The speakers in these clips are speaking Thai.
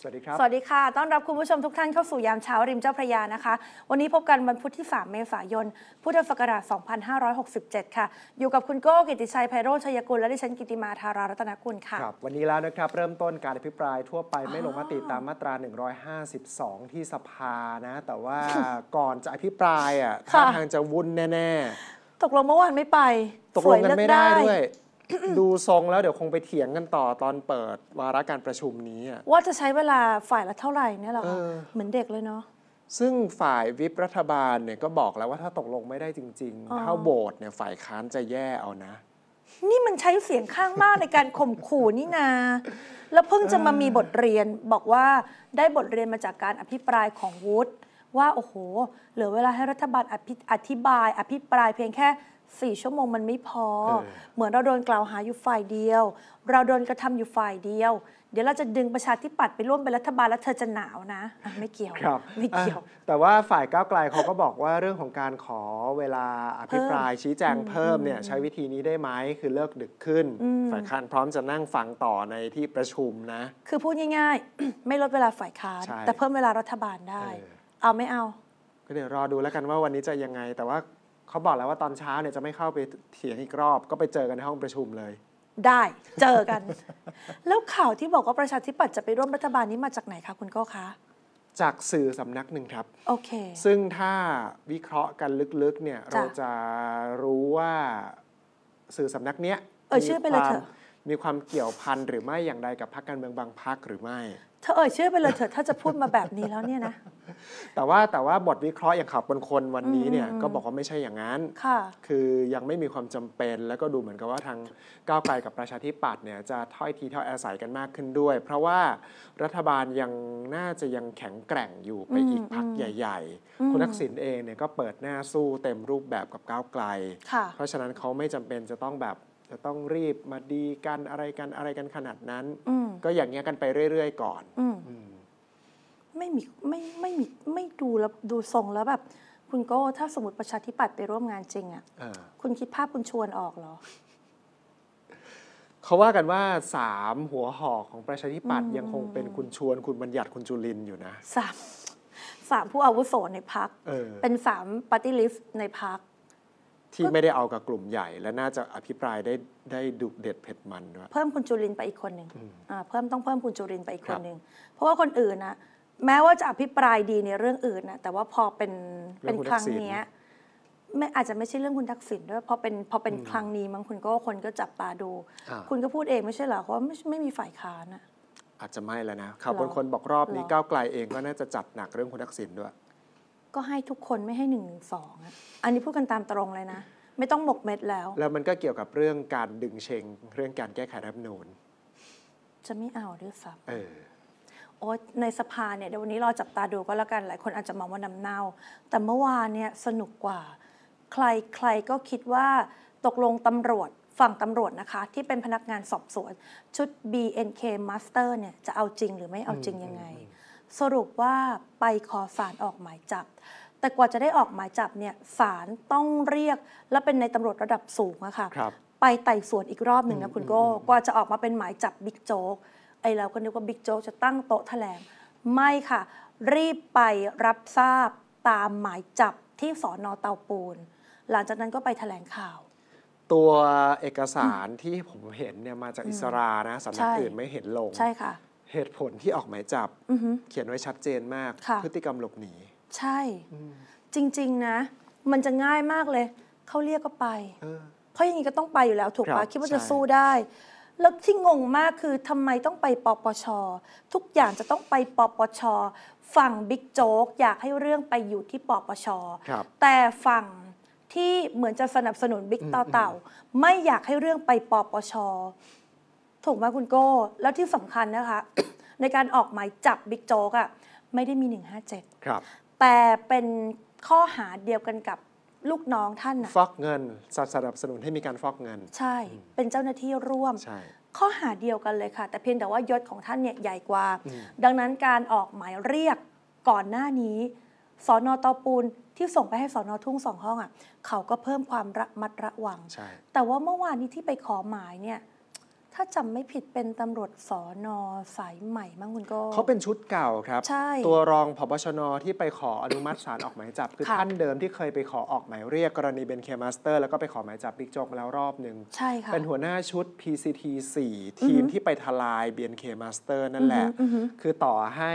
สวัสดีครับ สวัสดีค่ะ ต้อนรับคุณผู้ชมทุกท่านเข้าสู่ยามเช้าริมเจ้าพระยานะคะ วันนี้พบกันวันพุธที่ 3 เมษายน พุทธศักราช 2567 ค่ะ อยู่กับคุณโก้ กิติชัย ไพโรจน์ชัยกุล และดิฉัน กิติมาธารารัตนกุลค่ะครับ วันนี้แล้วนะครับ เริ่มต้นการอภิปรายทั่วไปไม่ลงมติตามมาตรา 152 ที่สภานะ แต่ว่าก่อนจะอภิปรายอ่ะท่าทางจะวุ่นแน่ๆ ตกลงเมื่อวานไม่ไป ตกลงกันไม่ได้ด้วยดูทรงแล้วเดี๋ยวคงไปเถียงกันต่อตอนเปิด วาระการประชุมนี้ว่าจะใช้เวลาฝ่ายละเท่าไหร่เนี่ยหรอเหมือนเด็กเลยเนาะซึ่งฝ่ายวิปรัฐบาลเนี่ยก็บอกแล้วว่าถ้าตกลงไม่ได้จริงๆถ้าโบสเนี่ยฝ่ายค้านจะแย่เอานะ นี่มันใช้เสียงข้างมากในการข่มขู่นี่นาแล้วเพิ่งจะมามีบทเรียนบอกว่าได้บทเรียนมาจากการอภิปรายของวุฒิว่าโอ้โหเหลือเวลาให้รัฐบาลอธิบาย อภิปรายเพียงแค่สี่ชั่วโมงมันไม่พอเหมือนเราโดนกล่าวหาอยู่ฝ่ายเดียว เราโดนกระทำอยู่ฝ่ายเดียว เดี๋ยวเราจะดึงประชาธิปัตย์ไปร่วมเป็นรัฐบาลแล้วเธอจะหนาวนะะไม่เกี่ยว ไม่เกี่ยว แต่ว่าฝ่ายก้าวไกลเขาก็บอกว่าเรื่องของการขอเวลาอภิปรายชี้แจงเพิ่มเนี่ย ใช้วิธีนี้ได้ไหมคือเลิกดึกขึ้น ฝ่ายค้านพร้อมจะนั่งฟังต่อในที่ประชุมนะ คือพูดง่าย ๆ ไม่ลดเวลาฝ่ายค้านแต่เพิ่มเวลารัฐบาลได้ เอาไม่เอา ก็เดี๋ยวรอดูแล้วกันว่าวันนี้จะยังไงแต่ว่าเขาบอกแล้วว่าตอนเช้าเนี่ยจะไม่เข้าไปเถียงอีกรอบ ก็ไปเจอกันในห้องประชุมเลย ได้เจอกัน แล้วข่าวที่บอกว่าประชาธิปัตย์จะไปร่วมรัฐบาลนี้มาจากไหนคะคุณก้คะจากสื่อสำนักหนึ่งครับโอเค ซึ่งถ้าวิเคราะห์กันลึกๆเนี่ยเราจะรู้ว่า สื่อสำนักเนี้ยเออชื่อไปเลยเถอะมีความเกี่ยวพันหรือไม่อย่างไรกับพรรคการเมืองบางพรรคหรือไม่เธอเอ่ยชื่อไปเลยเถอะถ้าจะพูดมาแบบนี้แล้วเนี่ยนะ แต่ว่าแต่ว่าบทวิเคราะห์อย่างข่าวบนคนวันนี้เนี่ย ก็บอกว่าไม่ใช่อย่างนั้น ค่ะ คือยังไม่มีความจำเป็นแล้วก็ดูเหมือนกับว่าทางก้าวไกลกับประชาธิปัตย์เนี่ย จะถ้อยทีถ้อยอาศัยกันมากขึ้นด้วย เพราะว่ารัฐบาลยังน่าจะยังแข็งแกร่งอยู่ไปอีกพักใหญ่ ๆ คุณทักษิณเองเนี่ยก็เปิดหน้าสู้เต็มรูปแบบกับก้าวไกลค่ะเพราะฉะนั้นเขาไม่จำเป็นจะต้องแบบจะต้องรีบมาดีกันอะไรกันอะไรกันขนาดนั้น ก็อย่างเงี้ยกันไปเรื่อยๆ ก่อนไม่มีไม่ไม่มีไม่ดูแล้วดูทรงแล้วแบบคุณโก้ถ้าสมมติประชาธิปัตย์ไปร่วมงานจริงอะ่ะคุณคิดภาพคุณชวนออกเหรอเขาว่ากันว่าสามหัวหอกของประชาธิปัตย์ยังคงเป็นคุณชวนคุณบัญญัติคุณจุลินอยู่นะสามสามผู้อาวุโสในพักเเป็นสามปฏิลิฟในพักที่ไม่ได้เอากับกลุ่มใหญ่ และน่าจะอภิปรายได้ได้ดุเด็ดเผ็ดมันด้วยเพิ่มคุณจุรินไปอีกคนหนึ่งเพิ่มต้องเพิ่มคุณจุรินไปอีกคนหนึ่ง เพราะว่าคนอื่นนะแม้ว่าจะอภิปรายดีในเรื่องอื่นนะแต่ว่าพอเป็นเป็นครั้งนี้ไม่อาจจะไม่ใช่เรื่องคุณทักษิณด้วยพอเป็นพอเป็นครั้งนี้มั้งคุณก็คนก็จับตาดู คุณก็พูดเองไม่ใช่เหรอเพราะไม่ไม่มีฝ่ายค้านอะอาจจะไม่แล้วนะค่ับบาคนบอกรอบนี้ก้าวไกลเองก็น่าจะจัดหนักเรื่องคุณทักษิณด้วยก็ให้ทุกคนไม่ให้หนึ่งหนึ่งสองอันนี้ พูดกันตามตรงเลยนะ ไม่ต้องหมกเม็ดแล้ว แล้วมันก็เกี่ยวกับเรื่องการดึงเชงเรื่องการแก้ไขรัฐนูนจะไม่เอาด้วยซ้ำเออโอ้ในสภาเนี่ยเดี๋ยววันนี้รอจับตาดูก็แล้วกันหลายคนอาจจะมองว่านำเน่าแต่เมื่อวานเนี่ยสนุกกว่า ใครใครก็คิดว่าตกลงตำรวจฝั่งตำรวจนะคะ ที่เป็นพนักงานสอบสวนชุด BNK Master เนี่ยจะเอาจริง หรือไม่เอาจริงยังไงสรุปว่าไปขอศาลออกหมายจับ แต่กว่าจะได้ออกหมายจับเนี่ยศาลต้องเรียกและเป็นในตำรวจระดับสูงอะค่ะไปไต่สวนอีกรอบหนึ่งนะคุณโก้กว่าจะออกมาเป็นหมายจับบิ๊กโจ๊กไอ้เราก็นึกว่าบิ๊กโจ๊กจะตั้งโต๊ะแถลงไม่ค่ะ รีบไปรับทราบตามหมายจับที่สอนอเตาปูน หลังจากนั้นก็ไปแถลงข่าว ตัวเอกสารที่ผมเห็นเนี่ยมาจากอิสรานะสำนักอื่นไม่เห็นลงใช่ค่ะเหตุผลที่ออกหมายจับเขียนไว้ชัดเจนมาก พฤติกรรมหลบหนีใช่ จริงๆนะ มันจะง่ายมากเลย เขาเรียกก็ไปเพราะอย่างนี้ก็ต้องไปอยู่แล้วถูกปะคิดว่าจะสู้ได้แล้วที่งงมากคือทำไมต้องไปปปช ทุกอย่างจะต้องไปปปช ฝั่งบิ๊กโจ๊กอยากให้เรื่องไปอยู่ที่ปปชแต่ฝั่งที่เหมือนจะสนับสนุนบิ๊กต่อเต่า ไม่อยากให้เรื่องไปปปชถูกไหมคุณโก้แล้วที่สำคัญนะคะ ในการออกหมายจับบิ๊กโจ๊กอะไม่ได้มี 157 ครับ แต่เป็นข้อหาเดียวกันกับลูกน้องท่านนะฟอกเงินสนับสนุนให้มีการฟอกเงิน ใช่เป็นเจ้าหน้าที่ร่วม ข้อหาเดียวกันเลยค่ะ แต่เพียงแต่ว่ายศของท่านเนี่ย ใหญ่กว่า ดังนั้นการออกหมายเรียกก่อนหน้านี้สอนอตอปูนที่ส่งไปให้สอนอทุ่งสองห้องอะ่ะเขาก็เพิ่มความระมัดระวังแต่ว่าเมื่อวานนี้ที่ไปขอหมายเนี่ยถ้าจำไม่ผิดเป็นตำรวจสอนอสายใหม่มั้งคุณก็ เขาเป็นชุดเก่าครับใช่ตัวรองพบชน ที่ไปขออนุมัติศาลออกหมายจับ คือท่านเดิมที่เคยไปขอออกหมายเรียกกรณีเบนเคมาสเตอร์แล้วก็ไปขอหมายจับบิ๊กโจ๊กมาแล้วรอบหนึ่งใช่ค่ะ เป็นหัวหน้าชุด PCT 4ทีมที่ไปทลายเบนเคมาสเตอร์นั่นแหละ คือต่อให้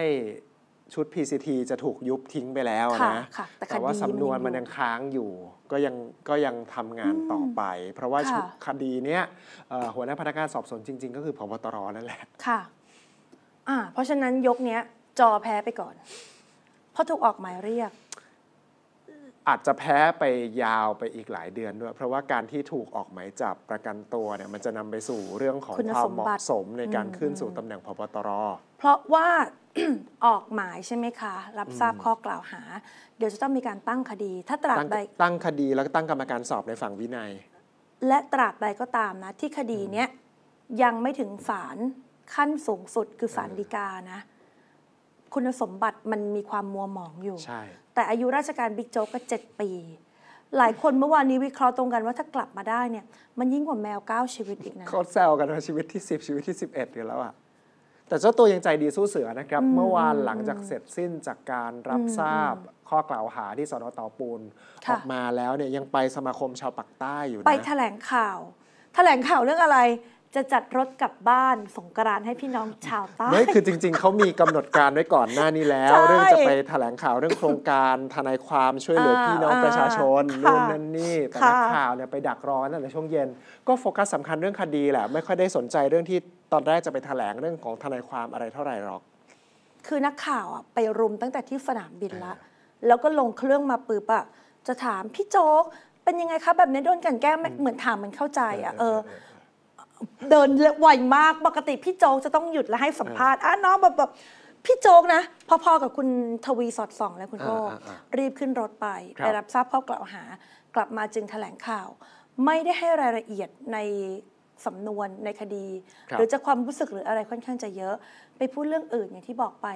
ชุด PCT จะถูกยุบทิ้งไปแล้วนะ แต่ว่าสำนวนมันยังค้างอยู่ ก็ยังก็ยังทำงานต่อไป เพราะว่าชุดคดีเนี้ยหัวหน้าพนักงานสอบสวนจริง ๆก็คือพบตรนั่นแหละค่ะอ่าเพราะฉะนั้นยกเนี้ยจอแพ้ไปก่อน เพราะถูกออกหมายเรียก อาจจะแพ้ไปยาวไปอีกหลายเดือนด้วยเพราะว่าการที่ถูกออกหมายจับประกันตัวเนี่ยมันจะนำไปสู่เรื่องของความเหมาะสมในการขึ้นสู่ตำแหน่งพบตร เพราะว่าออกหมายใช่ไหมคะ รับทราบข้อกล่าวหา เดี๋ยวจะต้องมีการตั้งคดี ถ้าตราบใดตั้งคดีแล้วก็ตั้งกรรมการสอบในฝั่งวินัย และตราบใดก็ตามนะ ที่คดีเนี้ยยังไม่ถึงศาลขั้นสูงสุดคือศาลฎีกานะ คุณสมบัติมันมีความมัวหมองอยู่แต่อายุราชการบิ๊กโจ๊กก็เจ็ดปี หลายคนเมื่อวานนี้วิเคราะห์ตรงกันว่าถ้ากลับมาได้เนี่ยมันยิ่งกว่าแมวเก้าชีวิตอีกนะเขาแซวกันว่าชีวิตที่ 10 ชีวิตที่11กันแล้วอะแต่เจ้าตัวยังใจดีสู้เสือนะครับ เมื่อวานหลังจากเสร็จสิ้นจากการรับทราบข้อกล่าวหาที่สนตปูนออกมาแล้วเนี่ยยังไปสมาคมชาวปักใต้อยู่นะ ไปแถลงข่าวแถลงข่าวเรื่องอะไรจะจัดรถกลับบ้านสงกรานต์ให้พี่น้องชาวใต้ไม่คือจริง ๆ เขามีกำหนดการไว้ก่อนหน้านี้แล้ว เรื่องจะไปแถลงข่าวเรื่องโครงการทนายความช่วยเหลือพี่น้องประชาชนนู่นนั่นนี่แต่นักข่าวเนี่ยไปดักร้อนั่นแหละช่วงเย็นก็โฟกัสสาคัญเรื่องคดีแหละไม่ค่อยได้สนใจเรื่องที่ตอนแรกจะไปแถลงเรื่องของทนายความอะไรเท่าไหร่หรอก คือนักข่าวอะไปรุมตั้งแต่ที่สนามบินละ แล้วก็ลงเครื่องมาปืบอะจะถามพี่โจ๊กเป็นยังไงคะแบบนี้โดนกันแกล้งเหมือนถามมันเข้าใจอะเออเดินไวมากปกติพี่โจ๊กจะต้องหยุดและให้สัมภาษณ์อ่ะน้องแบบแบบ พี่โจ๊กนะ พอๆกับคุณทวีสอดส่องและคุณพกอรีบขึ้นรถไป ไปรับทราบข้อกล่าวหากลับมาจึงแถลงข่าว ไม่ได้ให้รายละเอียดในสำนวนในคดี หรือจะความรู้สึกหรืออะไรค่อนข้างจะเยอะ ไปพูดเรื่องอื่นอย่างที่บอกไป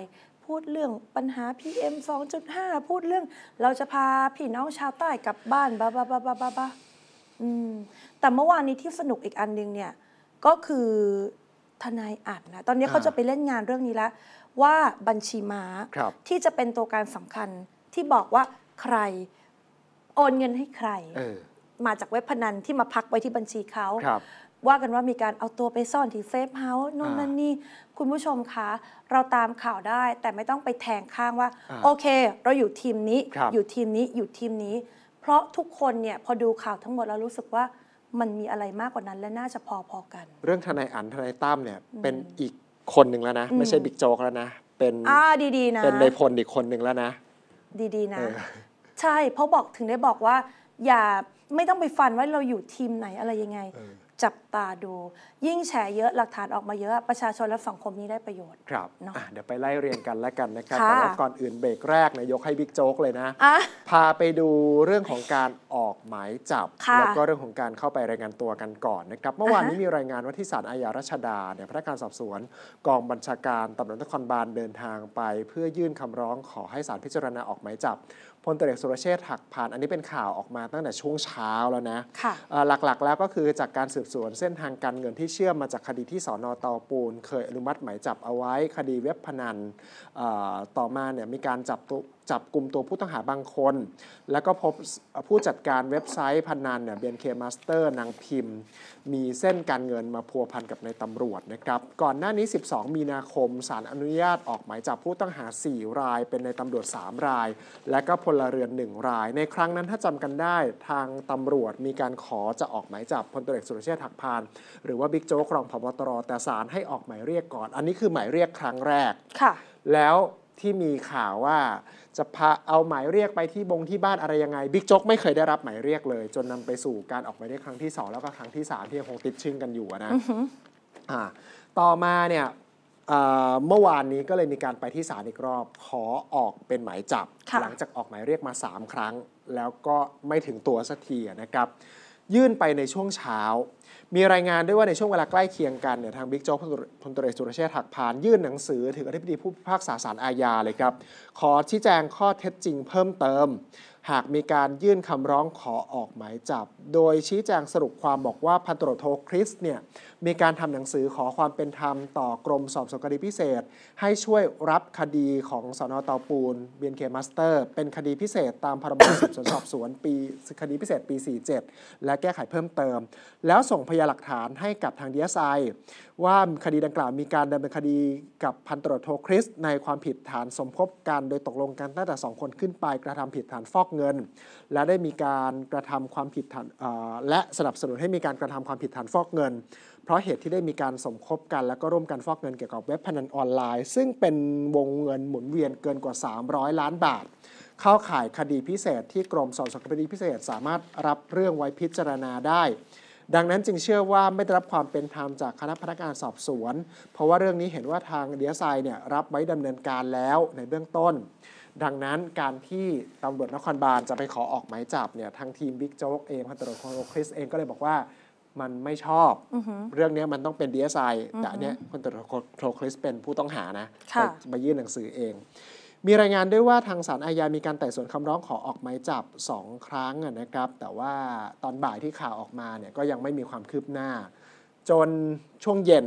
พูดเรื่องปัญหา PM 2.5 พูดเรื่องเราจะพาพี่น้องชาวใต้กลับบ้านบ้าบ้าบ้าบ้าบ้าอืมแต่เมื่อวานนี้ที่สนุกอีกอันนึงเนี่ยก็คือทนายอัดนะตอนนี้เขาจะไปเล่นงานเรื่องนี้แล้วว่าบัญชีม้าที่จะเป็นตัวการสำคัญที่บอกว่าใครโอนเงินให้ใครมาจากเว็บพนันที่มาพักไว้ที่บัญชีเขาว่ากันว่ามีการเอาตัวไปซ่อนที่เฟซเฮาส์นู่นนั่นนี่ คุณผู้ชมคะ เราตามข่าวได้แต่ไม่ต้องไปแทงข้างว่าโอเค เราอยู่ทีมนี้อยู่ทีมนี้อยู่ทีมนี้ เพราะทุกคนเนี่ยพอดูข่าวทั้งหมดแล้วรู้สึกว่ามันมีอะไรมากกว่านั้นและน่าจะพอพอกัน เรื่องทนายอัน ทนายตั้มเนี่ยเป็นอีกคนหนึ่งแล้วนะ ไม่ใช่บิ๊กโจ๊กแล้วนะ เป็นอ่าดีๆนะเป็นในพลอีกคนหนึ่งแล้วนะ ดีๆ นะ ใช่เพราะบอกถึงได้บอกว่า อย่าไม่ต้องไปฟันว่าเราอยู่ทีมไหนอะไรยังไงจับตาดู ยิ่งแชร์เยอะหลักฐานออกมาเยอะประชาชนและสังคมนี้ได้ประโยชน์ ครับเนาะเดี๋ยวไปไล่เรียนกันแล้วกันนะครับแต่ว่าก่อนอื่นเบรกแรกน่ยยกให้บิ๊กโจ๊กเลยนะพาไปดูเรื่องของการออกหมายจับแล้วก็เรื่องของการเข้าไปรายงานตัวกันก่อนนะครับ เมื่อวานนี้มีรายงานว่าที่ศาลอาญารัชดาเนี่ยพนักงานสอบสวนกองบัญชาการตำรวจนครบาลเดินทางไป เพื่อยื่นคำร้องขอให้ศาลพิจารณาออกหมายจับพลตเอกสุรเชษฐ์หักผ่านอันนี้เป็นข่าวออกมาตั้งแต่ช่วงเช้าแล้วนะะหลักๆแล้วก็คือจากการสืบสวนเส้นทางการเงินที่เชื่อมมาจากคดีที่สอนอตอปูน เคยอนุมัติหมายจับเอาไว้คดีเว็บพนันต่อมาเนี่ยมีการจับตัวจับกลุ่มตัวผู้ต้องหาบางคน แล้วก็พบผู้จัดการเว็บไซต์พนนันเนี่ยเบียนเคมาสเตอร์นางพิมพ์ มีเส้นการเงินมาพัวพันกับในตำรวจนะครับ ก่อนหน้านี้ 12 มีนาคมสารอนุญาตออกหมายจับ ผู้ต้องหา 4 รายเป็นในตำรวจ 3 ราย และก็พลเรือน 1 ราย ในครั้งนั้นถ้าจำกันได้ทางตำรวจมีการขอจะออกหมายจับพลตเอกสุรเชษฐ์ถักพานหรือว่าบิ๊กโจ๊กรองพบตรแต่สารให้ออกหมายเรียกก่อน อันนี้คือหมายเรียกครั้งแรกค่ะ แล้วที่มีข่าวว่าจะพาเอาหมายเรียกไปที่บงที่บ้านอะไรยังไงบิ๊กโจ๊กไม่เคยได้รับหมายเรียกเลย จนนำไปสู่การออกหมายเรียกครั้งที่ 2 แล้วก็ครั้งที่3ที่ยังคงติดชิ่งกันอยู่นะต่อมาเนี่ยเมื่อวานนี้ก็เลยมีการไปที่ศาลอีกรอบ ขอออกเป็นหมายจับ หลังจากออกหมายเรียกมา3ครั้ง แล้วก็ไม่ถึงตัวสักทีนะครับ ยื่นไปในช่วงเช้ามีรายงานด้วยว่าในช่วงเวลาใกล้เคียงกันเนี่ยทางบิ๊กโจ๊กพลตรีสุรเชษฐ์หักพานยื่นหนังสือ ถึงอธิบดีผู้พิพากษาศาลอาญาเลยครับ ขอชี้แจงข้อเท็จจริงเพิ่มเติมหากมีการยื่นคำร้องขอออกหมายจับ โดยชี้แจงสรุปความบอกว่าพันตรวจโทคริสเนี่ย มีการทำหนังสือขอความเป็นธรรมต่อกรมสอบสวนคดีพิเศษ ให้ช่วยรับคดีของสอนอตาปูนเบียนเคมาสเตอร์ เป็นคดีพิเศษตามพรบสืบสวนสอบสวนปีคดีพิเศษปี 47 และแก้ไขเพิ่มเติม แล้วส่งพยานหลักฐานให้กับทางดีเอสไอว่าคดีดังกล่าวมีการดำเนินคดีกับพันตรวจโทคริสในความผิดฐานสมคบกันโดยตกลงกันตั้งแต่2คนขึ้นไป กระทำผิดฐานฟอกเงิน และได้มีการกระทำความผิดฐานและสนับสนุนให้มีการกระทำความผิดฐานฟอกเงิน เพราะเหตุที่ได้มีการสมคบกันและก็ร่วมกันฟอกเงิน เกี่ยวกับเว็บพนันออนไลน์ซึ่งเป็นวงเงินหมุนเวียนเกินกว่า 300 ล้านบาท เข้าข่ายคดีพิเศษ ที่กรมสอบสวนคดีพิเศษสามารถรับเรื่องไว้พิจารณาได้ดังนั้นจึงเชื่อว่าไม่ได้รับความเป็นธรรมจากคณะพนักงานสอบสวน เพราะว่าเรื่องนี้เห็นว่าทางเดียไซเนี่ยรับไว้ดำเนินการแล้วในเบื้องต้น ดังนั้นการที่ตำรวจนครบาลจะไปขอออกหมายจับเนี่ยทางทีมบิ๊กโจ๊กเองพันตำรวจโทคริสเองก็เลยบอกว่ามันไม่ชอบอเรื่องนี้มันต้องเป็นดีเสไอแต่เนี้ยันตรวจโทคริสเป็นผู้ต้องหานะมายื่นหนังสือเองมีรายงานด้วยว่าทางศาลอาญา มีการไต่สวนคำร้องขอออกหมายจับ 2 ครั้งนะครับ แต่ว่าตอนบ่ายที่ข่าวออกมาเนี่ยก็ยังไม่มีความคืบหน้า จนช่วงเย็น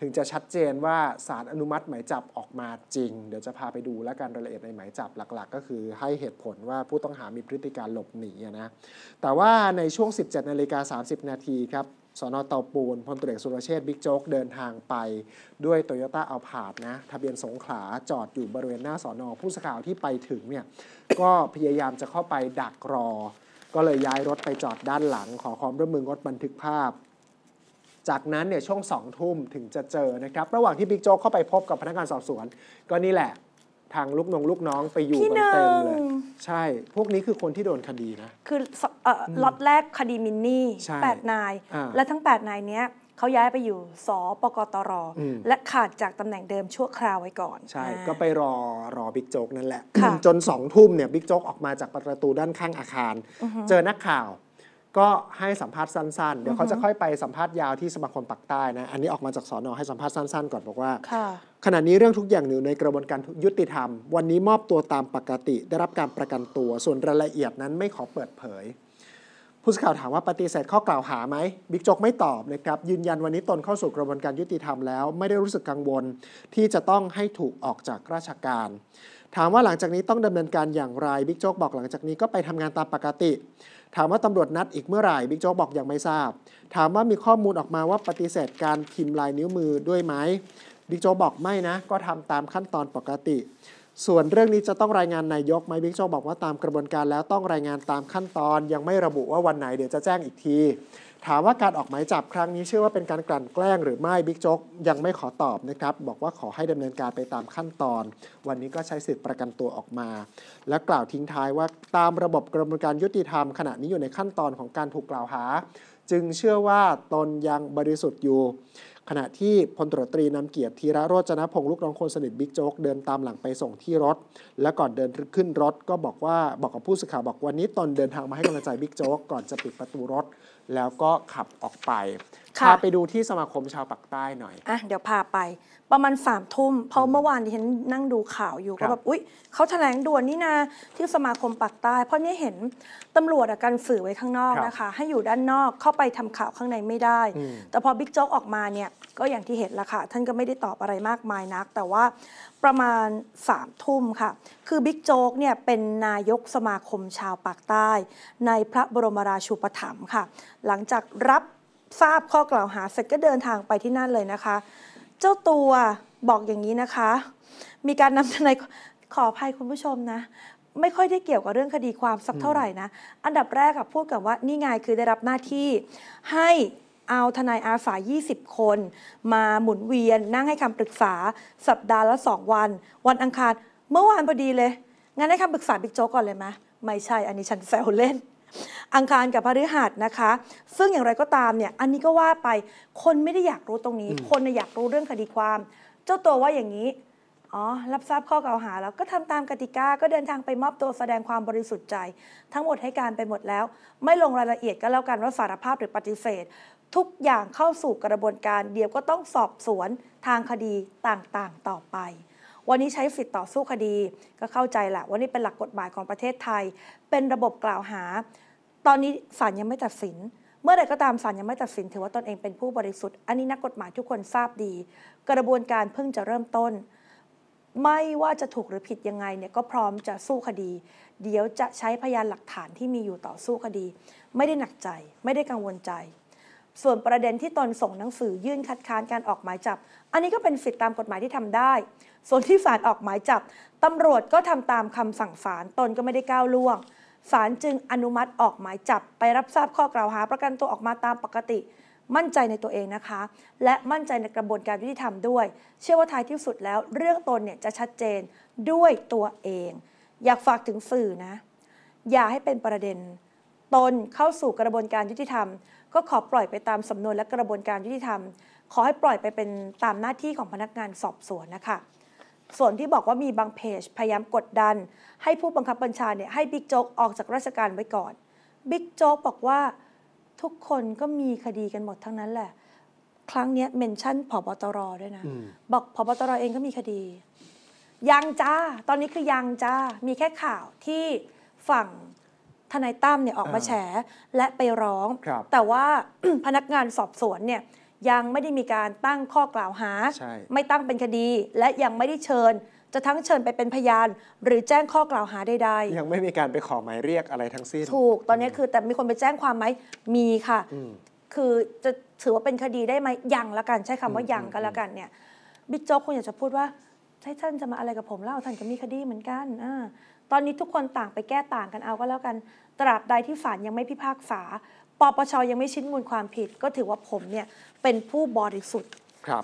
ถึงจะชัดเจนว่าสารอนุมัติหมายจับออกมาจริง เดี๋ยวจะพาไปดูและการรายละเอียดในหมายจับหลัก ๆ ก็คือให้เหตุผลว่าผู้ต้องหามีพฤติการหลบหนีนะ แต่ว่าในช่วง 17นาฬิกา 30 นาทีครับสอนอเตาปูนพลตุเอกสุรเชษบิ๊กโจ๊ก เดินทางไปด้วยโตโยต้าเอาผาดนะทะเบียนสงขลาจอดอยู่บริเวณหน้าสอนอผู้สื่อข่าวที่ไปถึงเนี่ยก็พยายามจะเข้าไปดักรอ ก็เลยย้ายรถไปจอดด้านหลังขอความร่วมมืองดบันทึกภาพ จากนั้นเนี่ยช่วงสองทุ่มถึงจะเจอนะครับ ระหว่างที่บิ๊กโจ๊กเข้าไปพบกับพนักงานสอบสวนก็นี่แหละทางลูกน้องลูกน้องไปอยู่กันเต็มเลย ใช่พวกนี้คือคนที่โดนคดีนะ คือล็อตแรกคดีมินนี่แปดนายและทั้ง 8 นายเนี้ยเขาย้ายไปอยู่สอปกตรและขาดจากตำแหน่งเดิมชั่วคราวไว้ก่อน ใช่ก็ไปรอรอบิ๊กโจ๊กนั่นแหละจนสองทุ่มเนี่ยบิ๊กโจ๊กออกมาจากประตูด้านข้างอาคาร เจอนักข่าวก็ให้สัมภาษณ์ สั้นๆ เดี๋ยวเขาจะค่อยไปสัมภาษณ์ยาวที่สมาคมปักใต้นะ อันนี้ออกมาจากสอนอให้สัมภาษณ์ สั้นๆ ก่อนบอกว่า ขณะนี้เรื่องทุกอย่างอยู่ในกระบวนการยุติธรรม วันนี้มอบตัวตามปกติได้รับการประกันตัว ส่วนรายละเอียดนั้นไม่ขอเปิดเผย ผู้สื่อข่าวถามว่าปฏิเสธข้อกล่าวหาไหมบิ๊กโจ๊กไม่ตอบนะครับยืนยันวันนี้ตนเข้าสู่กระบวนการยุติธรรมแล้วไม่ได้รู้สึกกังวลที่จะต้องให้ถูกออกจากราชการถามว่าหลังจากนี้ต้องดำเนินการอย่างไรบิ๊กโจ๊กบอกหลังจากนี้ก็ไปทำงานตามปกติ ถามว่าตำรวจนัดอีกเมื่อไหร่บิ๊กโจ๊กบอกอยังไม่ทราบ ถามว่ามีข้อมูลออกมาว่าปฏิเสธการพิมพ์ลายนิ้วมือด้วยไหมบิ๊กโจ๊กบอกไม่นะ ก็ทำตามขั้นตอนปกติ ส่วนเรื่องนี้จะต้องรายงานนายกไหมบิ๊กโจ๊กบอกว่าตามกระบวนการแล้วต้องรายงานตามขั้นตอน ยังไม่ระบุว่าวันไหนเดี๋ยวจะแจ้งอีกทีถามว่าการออกหมายจับครั้งนี้เชื่อว่าเป็นการกลั่นแกล้งหรือไม่บิ๊กโจ๊ก ยังไม่ขอตอบนะครับบอกว่าขอให้ดำเนินการไปตามขั้นตอน วันนี้ก็ใช้สิทธิประกันตัวออกมา และกล่าวทิ้งท้ายว่าตามระบบกระบวนการยุติธรรมขณะนี้อยู่ในขั้นตอนของการถูกกล่าวหา จึงเชื่อว่าตนยังบริสุทธิ์อยู่ขณะที่พลตรตรีนำเกียรติธีระโรจนพงศ์ลูกน้องคนสนิทบิ๊กโจ๊กเดินตามหลังไปส่งที่รถ และก่อนเดินขึ้นรถก็บอกว่าบอกกับผู้สื่อข่าวบอกวันนี้ตนเดินทางมาให้กำลังใจบิ๊กโจ๊กก่อนจะปิดประตูรถ แล้วก็ขับออกไปพาไปดูที่สมาคมชาวปักใต้หน่อยอ่ะเดี๋ยวพาไปประมาณสามทุ่มเพราะเมื่อวานที่ฉันนั่งดูข่าวอยู่ก็แบบอุ๊ยเขาแถลงด่วนนี่นาที่สมาคมปักใต้ เพราะนี่เห็น ตำรวจกันสื่อไว้ข้างนอกนะคะ ให้อยู่ด้านนอกเข้าไปทำข่าวข้างในไม่ได้ แต่พอบิ๊กโจ๊กออกมาเนี่ยก็อย่างที่เห็นละค่ะท่านก็ไม่ได้ตอบอะไรมากมายนัก แต่ว่าประมาณสามทุ่มค่ะ คือบิ๊กโจ๊กเนี่ยเป็นนายกสมาคมชาวปากใต้ในพระบรมราชูปถัมภ์ค่ะ หลังจากรับทราบข้อกล่าวหาเสร็จก็เดินทางไปที่นั่นเลยนะคะ เจ้าตัวบอกอย่างนี้นะคะ มีการนำทนายขออภัยคุณผู้ชมนะ ไม่ค่อยได้เกี่ยวกับเรื่องคดีความสักเท่าไหร่นะ อันดับแรกกับพูดกับว่านี่ไงคือได้รับหน้าที่ ให้เอาทนายอาสา20 คน มาหมุนเวียน นั่งให้คำปรึกษา สัปดาห์ละ 2 วัน วันอังคารเมื่อวานพอดีเลยงั้นให้คำปรึกษาบิ๊กโจ๊กก่อนเลยไหมไม่ใช่อันนี้ฉันแซวเล่นอังคารกับพฤหัสนะคะ ซึ่งอย่างไรก็ตามเนี่ย อันนี้ก็ว่าไป คนไม่ได้อยากรู้ตรงนี้ คนอยากรู้เรื่องคดีความ เจ้าตัวว่าอย่างนี้ อ๋อ รับทราบข้อกล่าวหาแล้วก็ทำตามกติกา ก็เดินทางไปมอบตัวแสดงความบริสุทธิ์ใจ ทั้งหมดให้การไปหมดแล้ว ไม่ลงรายละเอียดก็แล้วกันว่าสารภาพหรือปฏิเสธ ทุกอย่างเข้าสู่กระบวนการ เดียวก็ต้องสอบสวนทางคดีต่างๆ ต่อไปวันนี้ใช้สิทธิ์ต่อสู้คดีก็เข้าใจแหละว่านี่เป็นหลักกฎหมายของประเทศไทย เป็นระบบกล่าวหา ตอนนี้ศาลยังไม่ตัดสิน เมื่อใดก็ตามศาลยังไม่ตัดสิน ถือว่าตนเองเป็นผู้บริสุทธิ์อันนี้นักกฎหมายทุกคนทราบดี กระบวนการเพิ่งจะเริ่มต้น ไม่ว่าจะถูกหรือผิดยังไงเนี่ยก็พร้อมจะสู้คดี เดี๋ยวจะใช้พยานหลักฐานที่มีอยู่ต่อสู้คดี ไม่ได้หนักใจ ไม่ได้กังวลใจ ส่วนประเด็นที่ตนส่งหนังสือยื่นคัดค้านการออกหมายจับ อันนี้ก็เป็นสิทธิตามกฎหมายที่ทำได้ส่วนที่ศาลออกหมายจับตำรวจก็ทำตามคำสั่งศาลตนก็ไม่ได้ก้าวล่วงศาลจึงอนุมัติออกหมายจับ ไปรับทราบข้อกล่าวหา ประกันตัวออกมาตามปกติ มั่นใจในตัวเองนะคะ และมั่นใจในกระบวนการยุติธรรมด้วย เชื่อว่าท้ายที่สุดแล้ว เรื่องตนเนี่ยจะชัดเจนด้วยตัวเอง อยากฝากถึงสื่อนะ อย่าให้เป็นประเด็น ตนเข้าสู่กระบวนการยุติธรรม ก็ขอปล่อยไปตามสำนวนและกระบวนการยุติธรรม ขอให้ปล่อยไปเป็นตามหน้าที่ของพนักงานสอบสวนนะคะส่วนที่บอกว่ามีบางเพจ พยายามกดดัน ให้ผู้บังคับบัญชาเนี่ยให้บิ๊กโจ๊กออกจากราชการไว้ก่อน บิ๊กโจ๊กบอกว่าทุกคนก็มีคดีกันหมดทั้งนั้นแหละ ครั้งนี้เมนชั่นผบตรด้วยนะ บอกผบตรอเองก็มีคดี ยังจ้า ตอนนี้คือยังจ้า มีแค่ข่าวที่ฝั่งทนายตั้มเนี่ยออกมาแฉและไปร้อง แต่ว่าพนักงานสอบสวนเนี่ยยังไม่ได้มีการตั้งข้อกล่าวหา ไม่ตั้งเป็นคดี และยังไม่ได้เชิญ จะทั้งเชิญไปเป็นพยาน หรือแจ้งข้อกล่าวหาใดๆ ยังไม่มีการไปขอหมายเรียกอะไรทั้งสิ้น ถูก ตอนนี้คือแต่มีคนไปแจ้งความไหมมีค่ะ คือจะถือว่าเป็นคดีได้ไหมยังละกัน ใช้คำว่า ยังก็แล้วกันเนี่ย บิ๊กโจ๊กคงอยากจะพูดว่าใช่ท่านจะมาอะไรกับผมเล่าท่านก็มีคดีเหมือนกันอตอนนี้ทุกคนต่างไปแก้ต่างกันเอา ก็แล้วกัน ตราบใดที่ศาลยังไม่พิพากษาปปชยังไม่ชี้มูลความผิดก็ถือว่าผมเนี่ยเป็นผู้บริสุทธิ์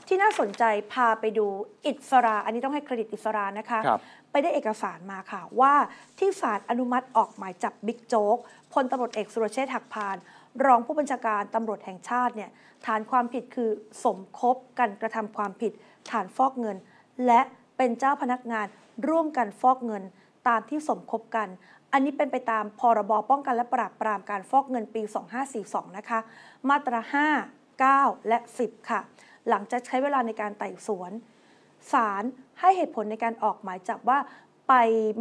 ที่น่าสนใจพาไปดูอิสรา อันนี้ต้องให้เครดิตอิสรานะคะคไปได้เอกสารมาค่ะว่าที่ศาลอนุมัติออกหมายจับบิ๊กโจ๊กพลตำรวจเอกสุรเชษฐ์หักพานรองผู้บัญชาการตำรวจแห่งชาติเนี่ยฐานความผิดคือสมคบกันกระทำความผิด ฐานฟอกเงิน และเป็นเจ้าพนักงานร่วมกันฟอกเงิน ตามที่สมคบกันอันนี้เป็นไปตามพรบป้องกันและปราบปรามการฟอกเงินปี 2542 นะคะ มาตรา5 9 และ 10 ค่ะ หลังจากใช้เวลาในการไต่สวนศาลให้เหตุผลในการออกหมายจับว่า ไป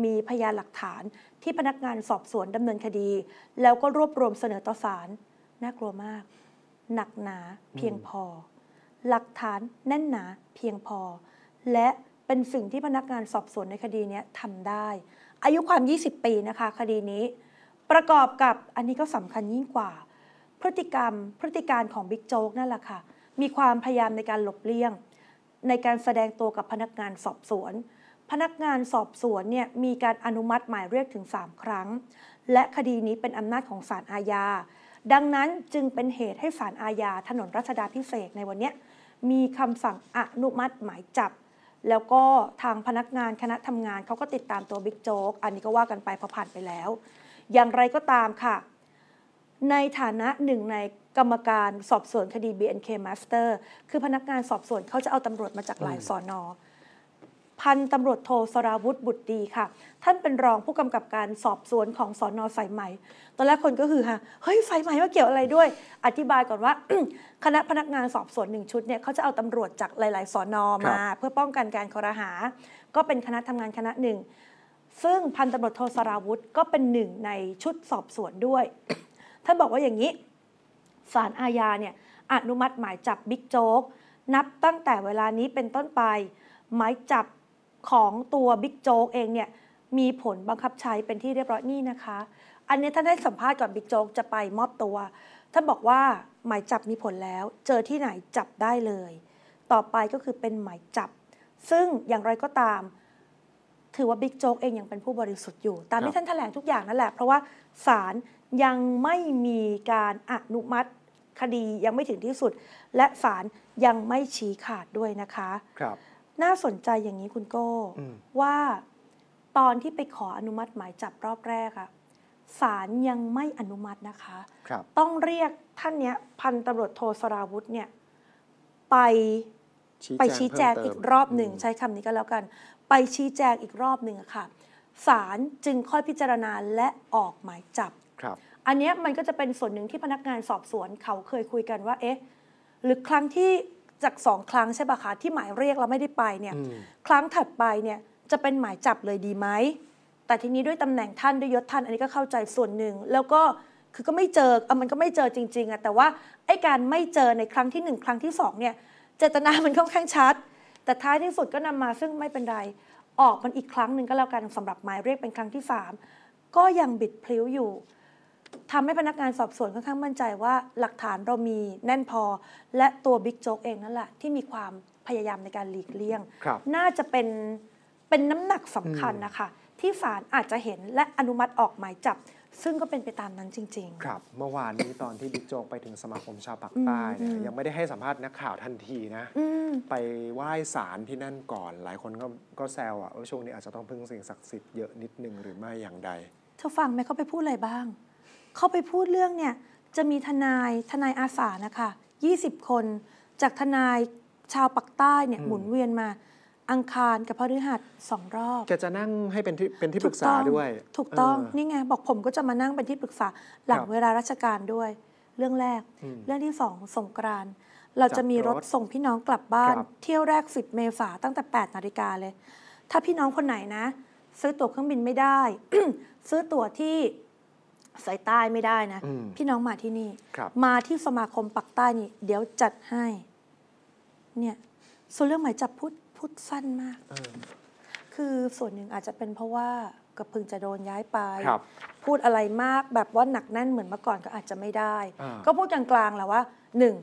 มีพยานหลักฐานที่พนักงานสอบสวนดำเนินคดี แล้วก็รวบรวมเสนอต่อศาลน่ากลัวมาก หนักหนาเพียงพอ หลักฐานแน่นหนาเพียงพอ และเป็นสิ่งที่พนักงานสอบสวนในคดีนี้ทำได้อายุความ 20 ปีนะคะคดีนี้ประกอบกับอันนี้ก็สำคัญยิ่งกว่า พฤติกรรมพฤติการของบิ๊กโจ๊กนั่นแหละค่ะ มีความพยายามในการหลบเลี่ยง ในการแสดงตัวกับพนักงานสอบสวน พนักงานสอบสวนเนี่ยมีการอนุมัติหมายเรียกถึง 3 ครั้ง และคดีนี้เป็นอำนาจของศาลอาญา ดังนั้นจึงเป็นเหตุให้ศาลอาญา ถนนรัชดาพิเศษในวันนี้มีคำสั่งอนุมัติหมายจับแล้วก็ทางพนักงานคณะทำงานเขาก็ติดตามตัวบิ๊กโจ๊กอันนี้ก็ว่ากันไปพอผ่านไปแล้ว อย่างไรก็ตามค่ะ ในฐานะหนึ่งในกรรมการสอบสวนคดี BNK Master คือพนักงานสอบสวนเขาจะเอาตำรวจมาจากหลายสอนอพันตำรวจโทสราวุฒิบุตรดีค่ะ ท่านเป็นรองผู้กำกับการสอบสวนของสอนอสายใหม่ ตอนแรกคนก็คือฮะเฮ้ยสายใหม่ว่าเกี่ยวอะไรด้วย อธิบายก่อนว่าคณะพนักงานสอบสวนหนึ่งชุดเนี่ยเขาจะเอาตำรวจจากหลายๆสอนอมา เพื่อป้องกันการคอรหา ก็เป็นคณะทำงานคณะหนึ่ง ซึ่งพันตำรวจโทสราวุฒิก็เป็นหนึ่งในชุดสอบสวนด้วย ท่านบอกว่าอย่างนี้ ศาลอาญาเนี่ยอนุมัติหมายจับบิ๊กโจ๊กนับตั้งแต่เวลานี้เป็นต้นไปหมายจับของตัวบิ๊กโจ๊กเองเนี่ย มีผลบังคับใช้เป็นที่เรียบร้อยนี่นะคะ อันนี้ท่านได้สัมภาษณ์ก่อนบิ๊กโจ๊กจะไปมอบตัว ท่านบอกว่าหมายจับมีผลแล้วเจอที่ไหนจับได้เลย ต่อไปก็คือเป็นหมายจับ ซึ่งอย่างไรก็ตาม ถือว่าบิ๊กโจ๊กเองยังเป็นผู้บริสุทธิ์อยู่ ตามที่ท่านแถลงทุกอย่างนั่นแหละ เพราะว่าศาลยังไม่มีการอนุมัติคดียังไม่ถึงที่สุด และศาลยังไม่ชี้ขาดด้วยนะคะครับน่าสนใจอย่างนี้คุณโก้ ว่า ตอนที่ไปขออนุมัติหมายจับรอบแรกอะศาลยังไม่อนุมัตินะคะคต้องเรียกท่านเนี้ยพันตำรวจโทรสราวุธเนี่ยไปไปชี้แจงอีกรอบหนึ่งใช้คำนี้ก็แล้วกัน ไปชี้แจงอีกรอบหนึ่งค่ะศาลจึง ค่อยพิจารณาและออกหมายจับ ครับ อันนี้มันก็จะเป็นส่วนหนึ่งที่พนักงานสอบสวน เขาเคยคุยกันว่า เอ๊ะ หรือครั้งที่จากสองครั้งใช่ปะคะที่หมายเรียกเราไม่ได้ไปเนี่ยครั้งถัดไปเนี่ยจะเป็นหมายจับเลยดีไหมแต่ทีนี้ด้วยตำแหน่งท่านด้วยยศท่านอันนี้ก็เข้าใจส่วนหนึ่งแล้วก็คือก็ไม่เจอเอามันก็ไม่เจอจริงๆอะแต่ว่าไอ้การไม่เจอในครั้งที่ 1 ครั้งที่2เนี่ยเจตนามันค่อนข้างชัด แต่ท้ายที่สุดก็นำมาซึ่งไม่เป็นไร ออกมันอีกครั้งหนึ่งก็แล้วกันสำหรับหมายเรียกเป็นครั้งที่ 3 ก็ยังบิดพลิ้วอยู่ทำให้พนักงานสอบสวนค่อนข้างมั่นใจว่าหลักฐานเรามีแน่นพอและตัวบิ๊กโจ๊กเองนั่นแหละ ที่มีความพยายามในการหลีกเลี่ยง น่าจะเป็นเป็นน้ำหนักสำคัญนะคะที่ศาลอาจจะเห็นและอนุมัติออกหมายจับซึ่งก็เป็นไปตามนั้นจริง ๆ ครับ เมื่อวานนี้ตอนที่บิ๊กโจ๊กไปถึงสมาคมชาวปากใต้เนี่ยยังไม่ได้ให้สัมภาษณ์นักข่าวทันทีนะไปไหว้ศาลที่นั่นก่อน หลายคนก็ก็แซวอ่ะว่าช่วงนี้อาจจะต้องพึ่งสิ่งศักดิ์สิทธิ์เยอะนิดนึงหรือไม่อย่างใดเธอฟังไหมเขาไปพูดอะไรบ้างเข้าไปพูดเรื่องเนี่ยจะมีทนายทนายอาสานะคะ20คนจากทนายชาวปักใต้เนี่ยหมุนเวียนมาอังคารกับพฤหัสสองรอบแกจะนั่งให้เป็นที่เป็นที่ปรึกษาด้วย ถูกต้องนี่ไงบอกผมก็จะมานั่งเป็นที่ปรึกษาหลังเวลาราชการด้วยเรื่องแรก เรื่องที่สองสงกรานเราจะมีรถส่งพี่น้องกลับบ้าน เที่ยวแรกิบเมษาตั้งแต่8นาฬิกาเลย ถ้าพี่น้องคนไหนนะ ซื้อตั๋วเครื่องบินไม่ได้ ซื้อตั๋วที่สายใต้ไม่ได้นะ พี่น้องมาที่นี่ มาที่สมาคมปักใต้นี่ เดี๋ยวจัดให้เนี่ยส่วนเรื่องหมายจับพูดพูดสั้นมาก คือส่วนหนึ่งอาจจะเป็นเพราะว่ากระพึงจะโดนย้ายไป พูดอะไรมากแบบว่าหนักแน่นเหมือนเมื่อก่อนก็อาจจะไม่ได้ ก็พูดกลางๆแล้วว่าหนึ่ง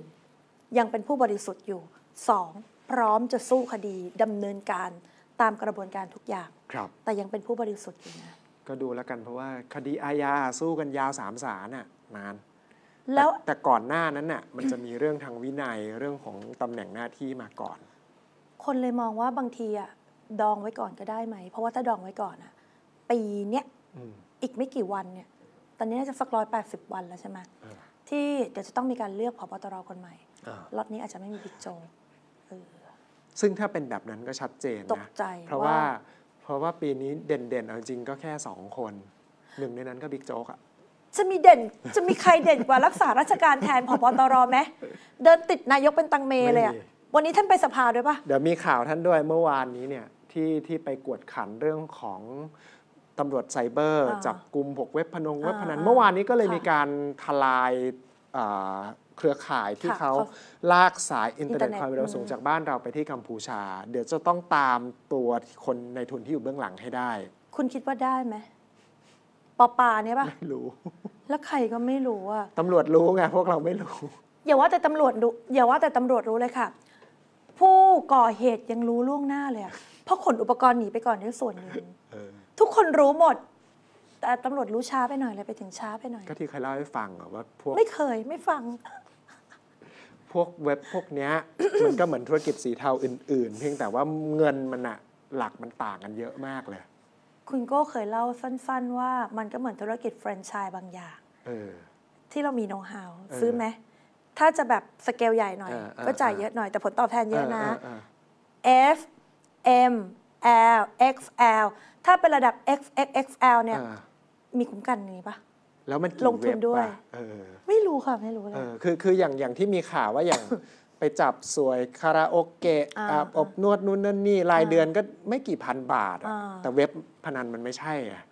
ยังเป็นผู้บริสุทธิ์อยู่สองพร้อมจะสู้คดีดำเนินการตามกระบวนการทุกอย่างแต่ยังเป็นผู้บริสุทธิ์อยู่นะก็ดูแล้วกันเพราะว่าคดีอาญาสู้กันยาวสามศาลน่ะนานแล้วแต่ก่อนหน้านั้นน่ะมันจะมีเรื่องทางวินัยเรื่องของตำแหน่งหน้าที่มาก่อน คนเลยมองว่าบางทีอ่ะดองไว้ก่อนก็ได้ไหม เพราะว่าถ้าดองไว้ก่อนอ่ะปีเนี้ยอีกไม่กี่วันเนี่ย ตอนนี้น่าจะสักร้อยแปดสิบวันแล้วใช่ไหมที่เดี๋ยวจะต้องมีการเลือกผบตรคนใหม่ล็อตนี้อาจจะไม่มีบิ๊กโจ๊ซึ่งถ้าเป็นแบบนั้นก็ชัดเจนนะเพราะว่าาเพราะว่าปีนี้เด่นๆ เอาจริงก็แค่สองคน หนึ่งในนั้นก็บิ๊กโจ๊กอะจะมีเด่นจะมีใครเด่นกว่ารักษาราชการแทนผบตรไหม เดินติดนายกเป็นตังเมเลยอะวันนี้ท่านไปสภาด้วยปะเดี๋ยวมีข่าวท่านด้วยเมื่อวานนี้เนี่ย ที่ที่ไปกวดขันเรื่องของตำรวจไซเบอร์จับกลุ่มพวกเว็บพนงเว็บพนันเมื่อวานนี้ก็เลยมีการทลายเครือข่ายที่เขาลากสายอินเทอร์เน็ตอเรความเร็วสูงจากบ้านเราไปที่กัมพูชาเดี๋ยวจะต้องตามตัวคนในทุนที่อยู่เบื้องหลังให้ได้ คุณคิดว่าได้ไหมปอปาเนี่ยป่ะไม่รู้ แล้วใครก็ไม่รู้อะตำรวจรู้ไงพวกเราไม่รู้อย่าว่าแต่ตำรวจรู้อย่าว่าแต่ตำรวจรู้เลยค่ะผู้ก่อเหตุยังรู้ล่วงหน้าเลยเพราะขนอุปกรณ์หนีไปก่อนทนี่ส่วนหนึ่งทุกคนรู้หมด แต่ตำรวจรู้ช้าไปหน่อยเลยไปถึงช้าไปหน่อยก็ที่เคยเล่าให้ฟังอว่าพวกไม่เคยไม่ฟังพวกเว็บพวกเนี้ยมันก็เหมือนธุรกิจสีเทาอื่นๆ เพียงแต่ว่าเงินมันอะหลักมันต่างกันเยอะมากเลย คุณโก้เคยเล่าสั้น ๆว่ามันก็เหมือนธุรกิจแฟรนไชส์บางอย่างที่เรามีโน้ตฮาวซื้อไหม ถ้าจะแบบสเกล ใหญ่หน่อย ก็จ่ายเยอะหน่อยแต่ผลตอบแทนเยอะนะ F M L X L ถ้าเป็นระดับ X X X L เนี่ยมีคุ้มกันนี้ปะแล้วมันลงทุนด้วยไม่รู้ค่ะไม่รู้เลยคือคืออย่างอย่างที่มีข่าวว่าอย่างไปจับสวยคาราโอเกะอบนวดนู่นนั่นนี่รายเดือนก็ไม่กี่พันบาทแต่เว็บพนันมันไม่ใช่อ่ะ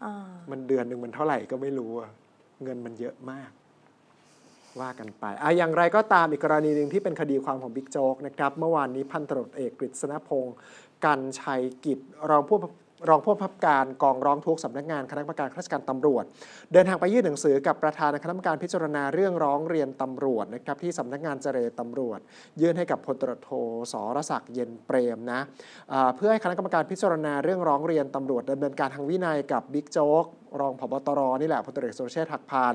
มันเดือนหนึ่งมันเท่าไหร่ก็ไม่รู้เงินมันเยอะมาก ว่ากันไปอ่ะอย่างไรก็ตามอีกกรณีหนึ่งที่เป็นคดีความของบิ๊กโจ๊กนะครับ เมื่อวานนี้พันตรวจเอกกฤษณพงศ์กันชัยกิจรองผู้รองผู้พับการกองร้องทุกข์สำนักงานคณะกรรมการข้าราชการตำรวจ เดินทางไปยื่นหนังสือกับประธานคณะกรรมการพิจารณาเรื่องร้องเรียนตำรวจนะครับที่สำนักงานเจรตำรวจ ยื่นให้กับพลตรโทสรศักดิ์เย็นเปรมนะเพื่อให้คณะกรรมการพิจารณาเรื่องร้องเรียนตำรวจดำเนินการทางวินัยกับบิ๊กโจ๊กรองผบตรนี่แหละพลตรีโซเชตหักพาน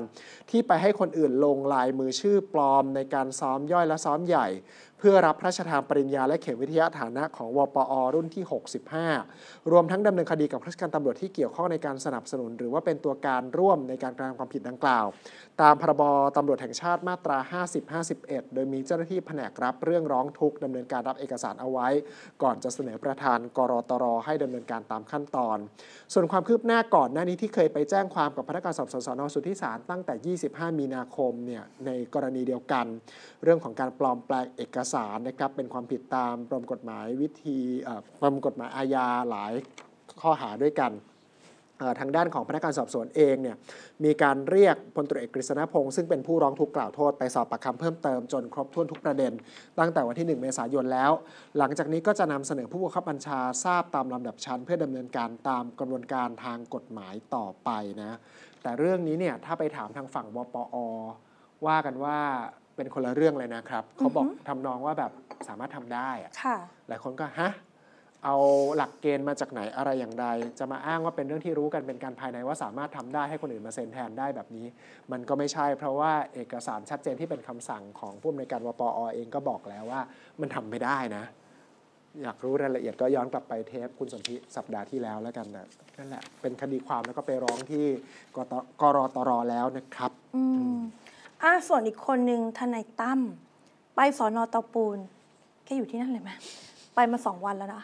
ที่ไปให้คนอื่นลงลายมือชื่อปลอมในการซ้อมย่อยและซ้อมใหญ่เพื่อรับพระราชทานปริญญาและเขตวิทยาฐานะของ วปอ รุ่นที่ 65 รวมทั้งดำเนินคดีกับข้าราชการตำรวจที่เกี่ยวข้องในการสนับสนุน หรือว่าเป็นตัวการร่วมในการกระทำความผิดดังกล่าว ตามพรบตำรวจแห่งชาติมาตรา 50-51 โดยมีเจ้าหน้าที่แผนกรับเรื่องร้องทุกข์ดำเนินการรับเอกสารเอาไว้ ก่อนจะเสนอประธานกรตรให้ดำเนินการตามขั้นตอน ส่วนความคืบหน้าก่อนหน้านี้ที่เคยไปแจ้งความกับพนักงานสอบสวนสนสุทธิสารตั้งแต่ 25 มีนาคมเนี่ยในกรณีเดียวกัน เรื่องของการปลอมแปลงเอกสสารนะครับเป็นความผิดตามประมวลกฎหมายวิธีประมวลกฎหมายอาญาหลายข้อหาด้วยกัน ทางด้านของพนักงานสอบสวนเองเนี่ยมีการเรียกพลตรเอกกฤษณพงศ์ซึ่งเป็นผู้ร้องทุกข์กล่าวโทษ ไปสอบปากคำเพิ่มเติมจนครบถ้วนทุกประเด็นตั้งแต่วันที่ 1 เมษายนแล้ว หลังจากนี้ก็จะนำเสนอผู้บังคับบัญชา ทราบตามลำดับชั้นเพื่อดำเนินการตามกระบวนการทางกฎหมายต่อไปนะแต่เรื่องนี้เนี่ยถ้าไปถามทางฝั่งวปอว่ากันว่าเป็นคนละเรื่องเลยนะครับเขาบอกทำนองว่าแบบสามารถทำได้อะหลายคนก็ฮะ เอาหลักเกณฑ์มาจากไหนอะไรอย่างใด จะมาอ้างว่าเป็นเรื่องที่รู้กันเป็นการภายในว่าสามารถทำได้ให้คนอื่นมาเซ็นแทนได้แบบนี้ มันก็ไม่ใช่ เพราะว่าเอกสารชัดเจนที่เป็นคำสั่งของผู้อำนวยการวปอเองก็บอกแล้วว่า มันทำไม่ได้นะ อยากรู้รายละเอียดก็ย้อนกลับไปเทปคุณสนธิสัปดาห์ที่แล้วแล้วกันนะนั่นแหละเป็นคดีความแล้วก็ไปร้องที่กรตรแล้วนะครับอ่าส่วนอีกคนนึงทนายตั้มไปสอนอตาปูน แค่อยู่ที่นั่นเลยไหมไปมาสองวันแล้วนะ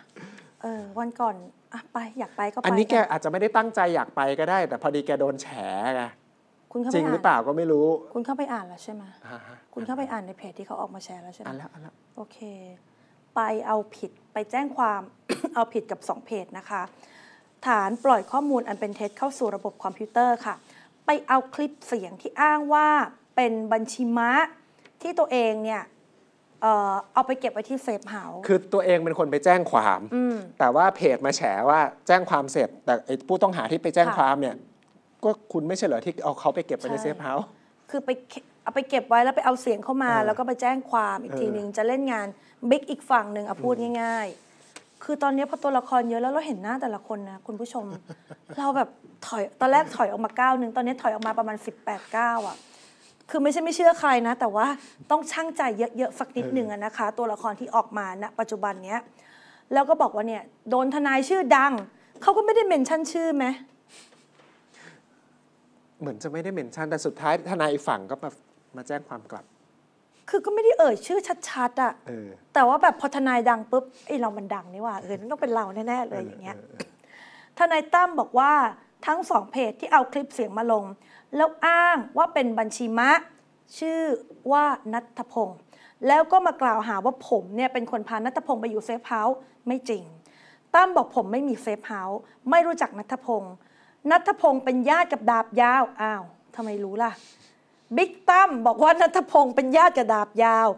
เออวันก่อนอ่ะไปอยากไปก็ไปอันนี้แกอาจจะไม่ได้ตั้งใจอยากไปก็ได้ แต่พอดีแกโดนแฉไงคุณเข้าไปจริงหรือเปล่าก็ไม่รู้ คุณเข้าไปอ่านแล้วใช่ไหมคุณเข้าไปอ่านในเพจที่เขาออกมาแชร์แล้วใช่ไหมอ่านแล้วอ่านแล้วโอเคไปเอาผิดไปแจ้งความเอาผิดกับสองเพจนะคะ ฐานปล่อยข้อมูลอันเป็นเท็จเข้าสู่ระบบคอมพิวเตอร์ค่ะ ไปเอาคลิปเสียงที่อ้างว่าเป็นบัญชีม้าที่ตัวเองเนี่ยเอาไปเก็บไว้ที่เซฟเฮาคือตัวเองเป็นคนไปแจ้งความอมแต่ว่าเพจมาแฉว่าแจ้งความเสร็จ แต่ไอ้ผู้ต้องหาที่ไปแจ้งความเนี่ย ก็คุณไม่ใช่เหรอที่ เอาเขาไปเก็บไว้ในเซฟเฮาคือไปเอาไปเก็บไว้แล้วไปเอาเสียงเข้ามา แล้วก็ไปแจ้งความอีกทีหนึ่งจะเล่นงานบิ๊กอีกฝั่งหนึ่งเอาพูดง่ายๆ คือตอนนี้พอตัวละครเยอะแล้วเราเห็นหน้าแต่ละคนนะคุณผู้ชม เราแบบถอยตอนแรกถอยออกมาเก้าหนึ่งตอนนี้ถอยออกมาประมาณ 18ก้าอ่ะคือไม่ใช่ไม่เชื่อใครนะ แต่ว่าต้องช่างใจเยอะๆสักนิดหนึ่งนะคะ ตัวละครที่ออกมาณปัจจุบันเนี้ยแล้วก็บอกว่าเนี่ย โดนทนายชื่อดัง เขาก็ไม่ได้เมนชั่นชื่อไหมเหมือนจะไม่ได้เมนชั่นแต่สุดท้ายทนายฝั่งก็มามาแจ้งความกลับ คือก็ไม่ได้เอ่ยชื่อชัดๆอะ่ะแต่ว่าแบบพอทนายดังปุ๊บไอเรามันดังนี่ว่าเออต้องเป็นเราแน่ๆเลยอย่างเงี้ยทนายตั้มบอกว่าทั้งสองเพจที่เอาคลิปเสียงมาลงแล้วอ้างว่าเป็นบัญชีมะ ชื่อว่านัทพงศ์แล้วก็มากล่าวหาว่าผมเนี่ยเป็นคนพานัทพงศ์ไปอยู่เซฟเฮาส์ไม่จริงตั้มบอกผมไม่มีเซฟเฮาส์ไม่รู้จักนัทพงศ์นัทพงศ์เป็นญาติกับดาบยาวอ้าวทำไมรู้ล่ะบิ๊กตั้มบอกว่านัทพงศ์เป็นญาติกับดาบยาว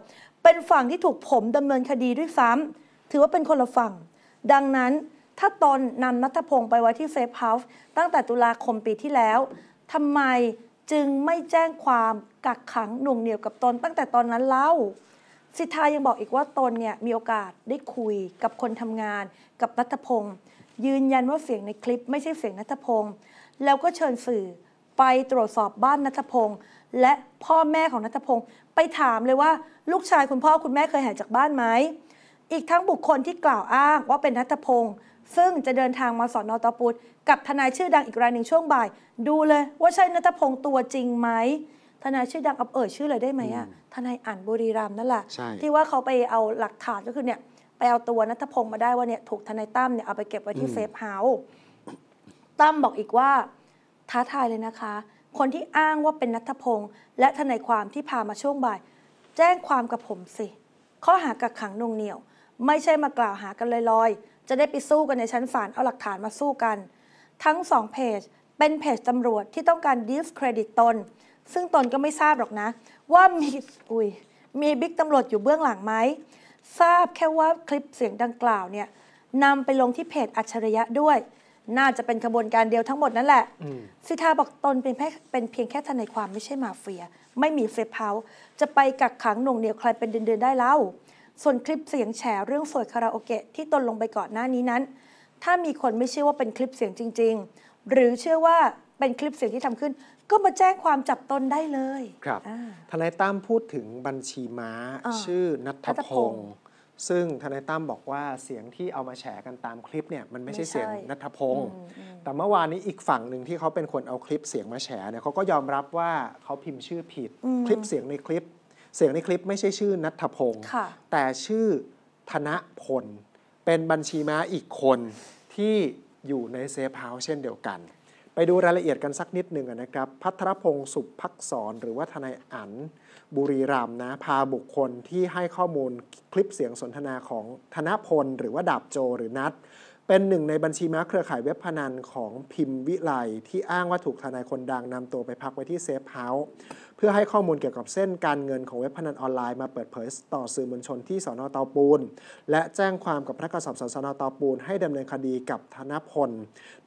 เป็นฝั่งที่ถูกผมดำเนินคดีด้วยซ้ำถือว่าเป็นคนละฝั่ง ดังนั้นถ้าตนนำนัทพงศ์ไปไว้ที่เซฟเฮาส์ตั้งแต่ตุลาคมปีที่แล้วทำไมจึงไม่แจ้งความกักขังหน่วงเหนี่ยวกับตนตั้งแต่ตอนนั้นเล่า สิทธายังบอกอีกว่าตนเนี่ยมีโอกาสได้คุยกับคนทำงานกับนัทพงศ์ยืนยันว่าเสียงในคลิป ไม่ใช่เสียงนัทพงศ์แล้วก็เชิญสื่อไปตรวจสอบบ้านนัทพงศ์และพ่อแม่ของนัทพงศ์ไปถามเลยว่า ลูกชายคุณพ่อคุณแม่เคยหายจากบ้านไหมอีกทั้งบุคคลที่กล่าวอ้างว่าเป็นนัทพงศ์ซึ่งจะเดินทางมาสอนนอตปูตกับทนายชื่อดังอีกรายหนึ่งช่วงบ่าย ดูเลยว่าใช่นัทพงศ์ตัวจริงไหมทนายชื่อดังเอาเอ่ยชื่อเลยได้ไหมอ่ะ ทนายอ่านบุรีรัมนั่นแหละที่ว่าเขาไปเอาหลักฐานก็คือเนี่ยไปเอาตัวนัทพงศ์มาได้ว่าเนี่ยถูกทนายตั้มเนี่ยเอาไปเก็บไว้ที่เซฟเฮาส์ตั้มบอกอีกว่าท้าทายเลยนะคะ คนที่อ้างว่าเป็นนัทพงศ์และทนายความที่พามาช่วงบ่าย แจ้งความกับผมสิข้อหากักขังนงเหนี่ยวไม่ใช่มากล่าวหากันลอยๆจะได้ไปสู้กันในชั้นศาลเอาหลักฐานมาสู้กัน ทั้งสองเพจเป็นเพจตำรวจที่ต้องการดิสเครดิตตนซึ่งตนก็ไม่ทราบหรอกนะ ว่ามีอุ้ยมีบิ๊กตำรวจอยู่เบื้องหลังไหมทราบแค่ว่าคลิปเสียงดังกล่าวเนี่ยนำไปลงที่เพจอัจฉริยะด้วย น่าจะเป็นขบวนการเดียวทั้งหมดนั่นแหละสิทธาบอกตนเป็นแค่เป็นเพียงแค่ทนายความไม่ใช่มาเฟีย ไม่มีเฟซเพาจะไปกักขังหน่วงเหนี่ยวใครเป็นเดือนๆได้แล้วส่วนคลิปเสียงแฉเรื่องสวยคาราโอเกะที่ตนลงไปก่อนหน้านี้นั้น ถ้ามีคนไม่เชื่อว่าเป็นคลิปเสียงจริง ๆ หรือเชื่อว่าเป็นคลิปเสียงที่ทำขึ้น ก็มาแจ้งความจับตนได้เลย ครับทนายตั้มพูดถึงบัญชีม้าชื่อนัทพงศ์ซึ่งทนายตั้มบอกว่าเสียงที่เอามาแฉกันตามคลิปเนี่ยมันไม่ใช่เสียงนัทพงศ์แต่เมื่อวานนี้อีกฝั่งหนึ่งที่เขาเป็นคนเอาคลิปเสียงมาแฉเนี่ยเขาก็ยอมรับว่าเขาพิมพ์ชื่อผิดคลิปเสียงในคลิปเสียงในคลิปไม่ใช่ชื่อนัทพงศ์แต่ชื่อธนพล เป็นบัญชีม้าอีกคนที่อยู่ในเซฟเฮาส์เช่นเดียวกัน ไปดูรายละเอียดกันสักนิดหนึ่งนะครับ พัทรพงศ์สุภพักษรหรือว่าทนายอั๋นบุรีรัมนะ พาบุคคลที่ให้ข้อมูลคลิปเสียงสนทนาของธนพล หรือว่าดาบโจหรือนัท เป็นหนึ่งในบัญชีม้าเครือข่ายเว็บพนันของพิมพ์วิไลที่อ้างว่าถูกทนายคนดังนำตัวไปพักไว้ที่เซฟเฮาส์เพื่อให้ข้อมูลเกี่ยวกับเส้นการเงินของเว็บพนันออนไลน์มาเปิดเผยต่อสื่อมวลชนที่สอนอเตาปูนและแจ้งความกับพระกระสอบสนสอนอเตาปูนให้ดำเนินคดีกับธนพล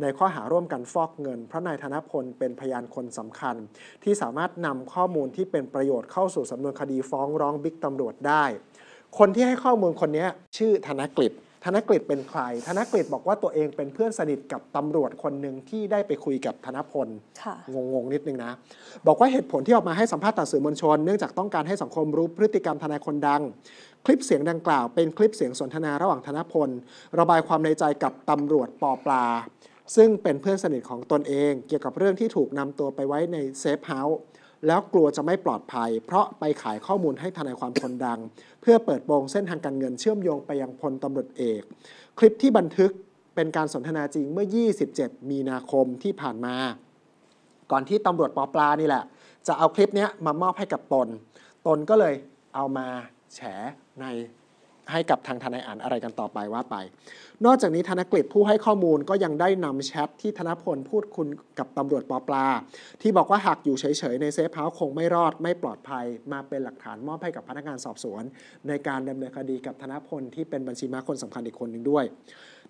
ในข้อหาร่วมกันฟอกเงินเพราะนายธนพลเป็นพยานคนสำคัญ ที่สามารถนำข้อมูลที่เป็นประโยชน์เข้าสู่สำนวนคดีฟ้องร้องบิ๊กตำรวจได้ คนที่ให้ข้อมูลคนนี้ชื่อธนกฤษธนกฤษเป็นใคร ธนกฤษบอกว่าตัวเองเป็นเพื่อนสนิทกับตำรวจคนหนึ่งที่ได้ไปคุยกับธนพล งงๆนิดนึงนะ บอกว่าเหตุผลที่ออกมาให้สัมภาษณ์ต่อสื่อมวลชน เนื่องจากต้องการให้สังคมรู้พฤติกรรมทนายคนดัง คลิปเสียงดังกล่าวเป็นคลิปเสียงสนทนาระหว่างธนพล ระบายความในใจกับตำรวจปอปลา ซึ่งเป็นเพื่อนสนิทของตนเอง เกี่ยวกับเรื่องที่ถูกนำตัวไปไว้ในเซฟเฮาส์แล้วกลัวจะไม่ปลอดภัย เพราะไปขายข้อมูลให้ทนายความคนดัง เพื่อเปิดโปงเส้นทางการเงินเชื่อมโยงไปยังพลตำรวจเอก คลิปที่บันทึกเป็นการสนทนาจริงเมื่อ 27 มีนาคมที่ผ่านมา ก่อนที่ตำรวจปอปลานี่แหละ จะเอาคลิปนี้มามอบให้กับตน ตนก็เลยเอามาแฉในให้กับทางทนายอ่านอะไรกันต่อไปว่าไป นอกจากนี้ธนกฤษผู้ให้ข้อมูลก็ยังได้นำแชทที่ธนพลพูดคุณกับตำรวจปอปลา ที่บอกว่าหากอยู่เฉยๆ ในเซฟเฮาส์คงไม่รอดไม่ปลอดภัยมาเป็นหลักฐานมอบให้กับพนักงานสอบสวน ในการดำเนินคดีกับธนพลที่เป็นบัญชีม้าคนสำคัญอีกคนหนึ่งด้วย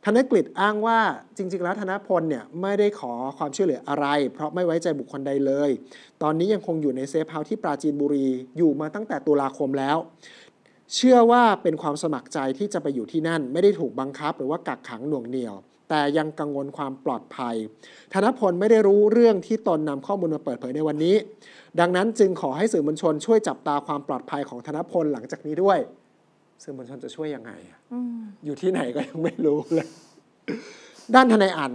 ธนกฤษอ้างว่าจริง ๆ แล้วธนพลเนี่ยไม่ได้ขอความช่วยเหลืออะไร เพราะไม่ไว้ใจบุคคลใดเลย ตอนนี้ยังคงอยู่ในเซฟเฮาส์ที่ปราจีนบุรีอยู่มาตั้งแต่ตุลาคมแล้วเชื่อว่าเป็นความสมัครใจที่จะไปอยู่ที่นั่นไม่ได้ถูกบังคับหรือว่ากักขังหน่วงเหนี่ยว แต่ยังกังวลความปลอดภัย ธนพลไม่ได้รู้เรื่องที่ตนนำข้อมูลมาเปิดเผยในวันนี้ ดังนั้น จึงขอให้สื่อมวลชน ช่วยจับตาความปลอดภัยของธนพลหลังจากนี้ด้วย สื่อมวลชนจะช่วยยังไงอยู่ที่ไหนก็ยังไม่รู้เลยด้านทนายอัน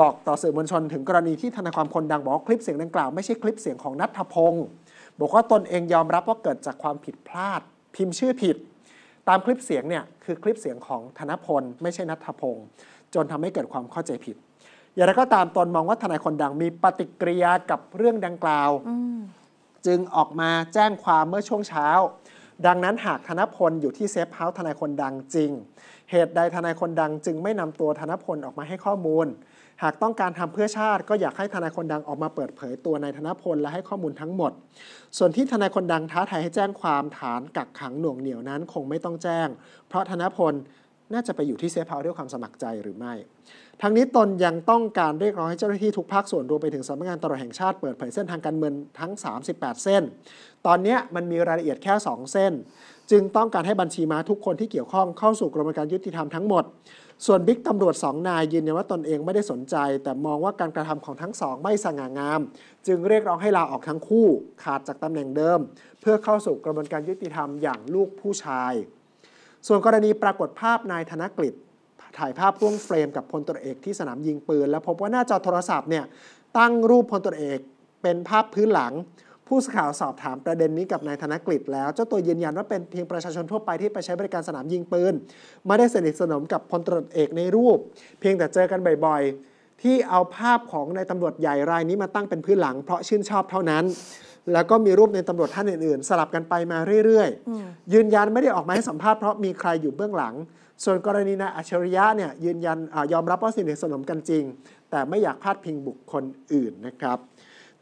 บอกต่อสื่อมวลชน ถึงกรณีที่ทนายความคนดังบอกคลิปเสียงดังกล่าวไม่ใช่คลิปเสียงของนัทพงศ์บอกว่าตนเองยอมรับว่าเกิดจากความผิดพลาดพิมพ์ชื่อผิด ตามคลิปเสียงเนี่ยคือคลิปเสียงของธนพลไม่ใช่นัทพงศ์จนทำให้เกิดความเข้าใจผิดอย่างไรก็ตามตนมองว่าทนายคนดังมีปฏิกิริยากับเรื่องดังกล่าวจึงออกมาแจ้งความเมื่อช่วงเช้า ดังนั้นหากธนพลอยู่ที่เซฟเฮาส์ทนายคนดังจริง เหตุใดทนายคนดังจึงไม่นำตัวธนพลออกมาให้ข้อมูลหากต้องการทำเพื่อชาติก็อยากให้ทนายคนดังออกมาเปิดเผยตัวนายธนพล และให้ข้อมูลทั้งหมด ส่วนที่ทนายคนดังท้าทายให้แจ้งความฐานกักขังหน่วงเหนียวนั้นคงไม่ต้องแจ้ง เพราะธนพลน่าจะไปอยู่ที่เซฟเฮาส์ด้วยความสมัครใจหรือไม่ทั้งนี้ตนยังต้องการเรียกร้องให้เจ้าหน้าที่ทุกภาคส่วนรวมไปถึงสำนักงานตำรวจแห่งชาติ เปิดเผยเส้นทางการเงินทั้ง 38 เส้น ตอนนี้มันมีรายละเอียดแค่ 2 เส้น จึงต้องการให้บัญชีม้าทุกคนที่เกี่ยวข้องเข้าสู่กระบวนการยุติธรรมทั้งหมดส่วนบิ๊กตำรวจสองนายยืนยันว่าตนเองไม่ได้สนใจ แต่มองว่าการกระทำของทั้งสองไม่สง่างาม จึงเรียกร้องให้ลาออกทั้งคู่ ขาดจากตำแหน่งเดิม เพื่อเข้าสู่กระบวนการยุติธรรมอย่างลูกผู้ชาย ส่วนกรณีปรากฏภาพนายธนกฤษถ่ายภาพร่วมเฟรมกับพลตรเอกที่สนามยิงปืน และพบว่าหน้าจอโทรศัพท์เนี่ยตั้งรูปพลตรเอกเป็นภาพพื้นหลังผู้สื่อข่าวสอบถามประเด็นนี้กับนายธนกฤษแล้ว เจ้าตัวยืนยันว่าเป็นเพียงประชาชนทั่วไปที่ไปใช้บริการสนามยิงปืน ไม่ได้สนิทสนมกับพลตรเอกในรูป เพียงแต่เจอกันบ่อยๆ ที่เอาภาพของนายตำรวจใหญ่รายนี้มาตั้งเป็นพื้นหลังเพราะชื่นชอบเท่านั้น แล้วก็มีรูปในตำรวจท่านอื่นๆ สลับกันไปมาเรื่อย ๆ ยืนยันไม่ได้ออกมาให้สัมภาษณ์เพราะมีใครอยู่เบื้องหลัง ส่วนกรณีนายอัจฉริยะเนี่ยยืนยันอยอมรับว่าสนิทสนมกันจริง แต่ไม่อยากพาดพิงบุคคลอื่นนะครับ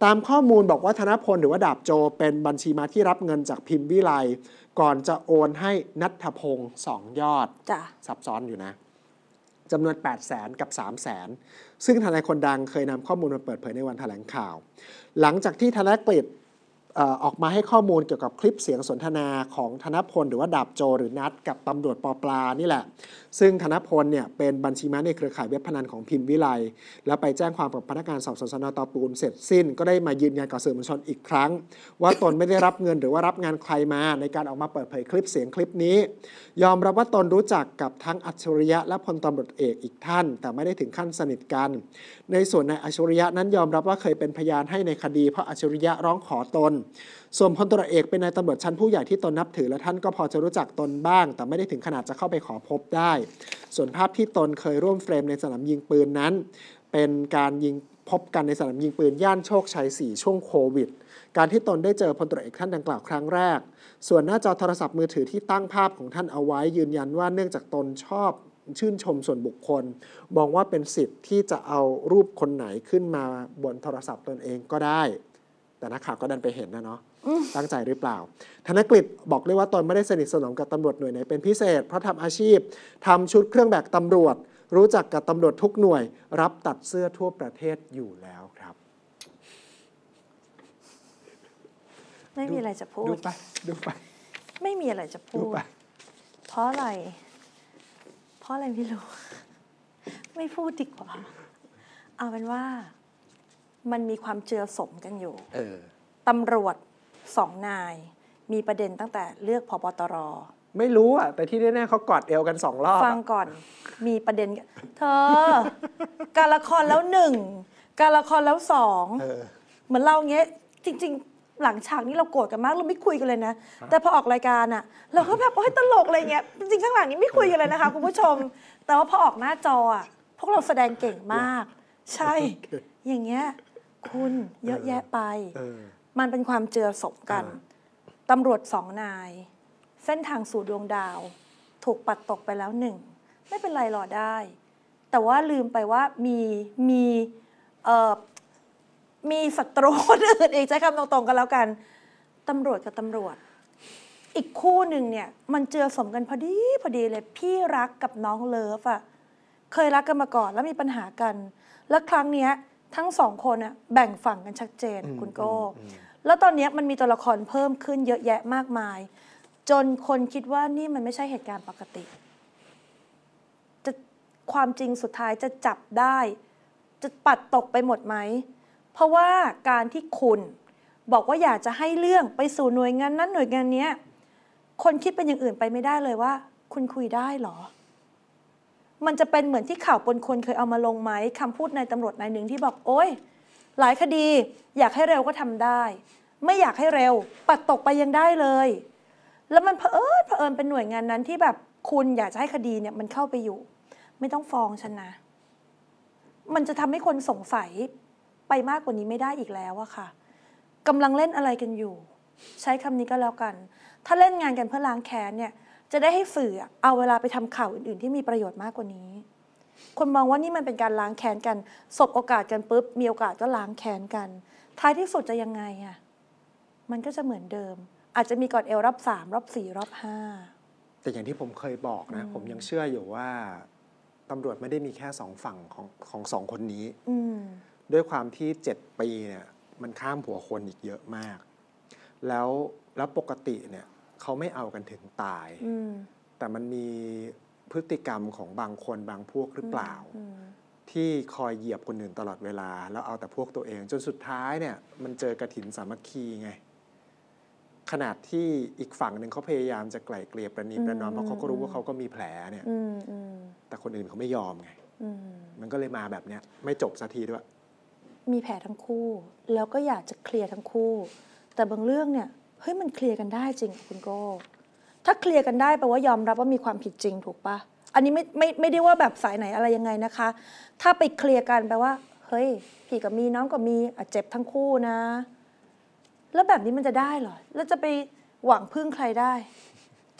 ตามข้อมูลบอกว่าธนพลหรือว่าดาบโจเป็นบัญชีมาที่รับเงินจากพิมพ์วิไลก่อนจะโอนให้นัทพงศ์สองยอดซับซ้อนอยู่นะจำนวน8 0 0แสนกับ3 0 0แสนซึ่งทนายคนดังเคยนำข้อมูลมาเปิดเผยในวันแถลงข่าว หลังจากที่ธนกฤษออกมาให้ข้อมูลเกี่ยวกับคลิปเสียงสนทนาของธนพล หรือว่าดาบโจ หรือนัดกับตำรวจปอปลานี่แหละซึ่งธนพลเนี่ยเป็นบัญชีม้าในเครือข่ายเว็บพนันของพิมพ์วิไลแล้วไปแจ้งความกับพนักงานสอบสวนสนตปูนเสร็จสิ้น ก็ได้มายืนยันกับสื่อมวลชนอีกครั้ง ว่าตนไม่ได้รับเงินหรือว่ารับงานใครมา ในการออกมาเปิดเผยคลิปเสียงคลิปนี้ ยอมรับว่าตนรู้จักกับทั้งอัจฉริยะและพลตำรวจเอกอีกท่าน แต่ไม่ได้ถึงขั้นสนิทกัน ในส่วนนายอัจฉริยะนั้นยอมรับว่าเคยเป็นพยานให้ในคดีเพราะอัจฉริยะร้องขอตนส่วนพลตระเอกเป็นนายตำรวจชั้นผู้ใหญ่ที่ตนนับถือและท่านก็พอจะรู้จักตนบ้างแต่ไม่ได้ถึงขนาดจะเข้าไปขอพบได้ ส่วนภาพที่ตนเคยร่วมเฟรมในสนามยิงปืนนั้น เป็นการยิงพบกันในสนามยิงปืนย่านโชคชัย4ช่วงโควิด การที่ตนได้เจอพลตระเอกท่านดังกล่าวครั้งแรก ส่วนหน้าจอโทรศัพท์มือถือที่ตั้งภาพของท่านเอาไว้ยืนยันว่าเนื่องจากตนชอบชื่นชมส่วนบุคคลมองว่าเป็นสิทธิ์ที่จะเอารูปคนไหนขึ้นมาบนโทรศัพท์ตนเองก็ได้ แต่นักข่าวก็ดันไปเห็นนะเนาะตั้งใจหรือเปล่า ธนกฤษบอกเลยว่าตนไม่ได้สนิทสนมกับตำรวจหน่วยไหนเป็นพิเศษ เพราะทำอาชีพทำชุดเครื่องแบบตำรวจ รู้จักกับตำรวจทุกหน่วย รับตัดเสื้อทั่วประเทศอยู่แล้วครับ ไม่มีอะไรจะพูด ดูไปดูไป ไม่มีอะไรจะพูด เพราะอะไร เพราะอะไรไม่รู้ ไม่พูดดีกว่า เอาเป็นว่ามันมีความเจือสมกันอยู่ตำรวจสองนายมีประเด็นตั้งแต่เลือกพบตรไม่รู้อ่ะแต่ที่แน่ๆเขากอดเอวกันสองรอบฟังก่อนมีประเด็นเธอ การละครแล้วหนึ่งการละครแล้วสองเหมือนเราเงี้ยจริงๆ หลังฉากนี้เราโกรธกันมากเราไม่คุยกันเลยนะ แต่พอออกรายการอ่ะ เราก็แบบโอ้ยตลกอะไรเงี้ยจริงๆข้างหลังนี้ไม่คุยกันเลยนะคะคุณผู้ชม แต่ว่าพอออกหน้าจออ่ะพวกเราแสดงเก่งมาก ใช่ อย่างเงี้ยคุณเยอะแยะไปมันเป็นความเจือสมกัน ตำรวจสองนาย เส้นทางสู่ดวงดาวถูกปัดตกไปแล้วหนึ่ง ไม่เป็นไรหรอได้ แต่ว่าลืมไปว่ามีมีมีศัตรูอื่นอีกใช้คำตรงๆกันแล้วกัน ตำรวจกับตำรวจ อีกคู่หนึ่งเนี่ยมันเจือสมกันพอดีพอดีเลยพี่รักกับน้องเลิฟอะเคยรักกันมาก่อนแล้วมีปัญหากัน แล้วครั้งเนี้ยทั้งสองคนอะแบ่งฝั่งกันชัดเจนคุณโก้แล้วตอนนี้มันมีตัวละครเพิ่มขึ้นเยอะแยะมากมาย จนคนคิดว่านี่มันไม่ใช่เหตุการณ์ปกติ จะความจริงสุดท้ายจะจับได้ จะปัดตกไปหมดไหม เพราะว่าการที่คุณบอกว่าอยากจะให้เรื่องไปสู่หน่วยงานนั้นหน่วยงานนี้คนคิดเป็นอย่างอื่นไปไม่ได้เลยว่า คุณคุยได้หรอ มันจะเป็นเหมือนที่ข่าวปนคนเคยเอามาลงไหมคำพูดในตำรวจนายหนึ่งที่บอกโอ้ยหลายคดีอยากให้เร็วก็ทำได้ ไม่อยากให้เร็ว ปัดตกไปยังได้เลย แล้วมันเผอิญเผอิญเป็นหน่วยงานนั้นที่แบบคุณอยากจะให้คดีเนี่ยมันเข้าไปอยู่ ไม่ต้องฟ้องชนนะ มันจะทำให้คนสงสัยไปมากกว่านี้ไม่ได้อีกแล้วอะค่ะ กำลังเล่นอะไรกันอยู่ ใช้คำนี้ก็แล้วกัน ถ้าเล่นงานกันเพื่อล้างแค้นเนี่ย จะได้ให้สื่อเอาเวลาไปทำข่าวอื่นๆ ที่มีประโยชน์มากกว่านี้คนมองว่านี่มันเป็นการล้างแค้นกันสบโอกาสกันปุ๊บมีโอกาสก็ล้างแค้นกัน ท้ายที่สุดจะยังไงอ่ะมันก็จะเหมือนเดิม อาจจะมีก่อนเอลรอบสามรอบสี่รอบห้า แต่อย่างที่ผมเคยบอกนะผมยังเชื่ออยู่ว่าตำรวจไม่ได้มีแค่สองฝั่งของของสองคนนี้ด้วยความที่เจ็ดปีเนี่ยมันข้ามหัวคนอีกเยอะมาก แล้วแล้วปกติเนี่ย เขาไม่เอากันถึงตาย แต่มันมีพฤติกรรมของบางคนบางพวกหรือเปล่า ที่คอยเหยียบคนอื่นตลอดเวลาแล้วเอาแต่พวกตัวเอง จนสุดท้ายเนี่ยมันเจอกระถินสามัคคีไงขนาดที่อีกฝั่งหนึ่งเขาพยายามจะไกล่เกลี่ยประนีประนอมเพราะเขาก็รู้ว่าเขาก็มีแผลเนี่ยแต่คนอื่นเขาไม่ยอมไงมันก็เลยมาแบบเนี้ยไม่จบสักทีด้วย มีแผลทั้งคู่ แล้วก็อยากจะเคลียร์ทั้งคู่ แต่บางเรื่องเนี่ยเฮ้ยมันเคลียร์กันได้จริงคุณโกถ้าเคลียร์กันได้แปลว่ายอมรับว่ามีความผิดจริงถูกปะ อันนี้ไม่ไม่ไม่ได้ว่าแบบสายไหนอะไรยังไงนะคะ ถ้าไปเคลียร์กันแปลว่าเฮ้ย พี่กับมีน้องกับมีอาจเจ็บทั้งคู่นะ แล้วแบบนี้มันจะได้เหรอ แล้วจะไปหวังพึ่งใครได้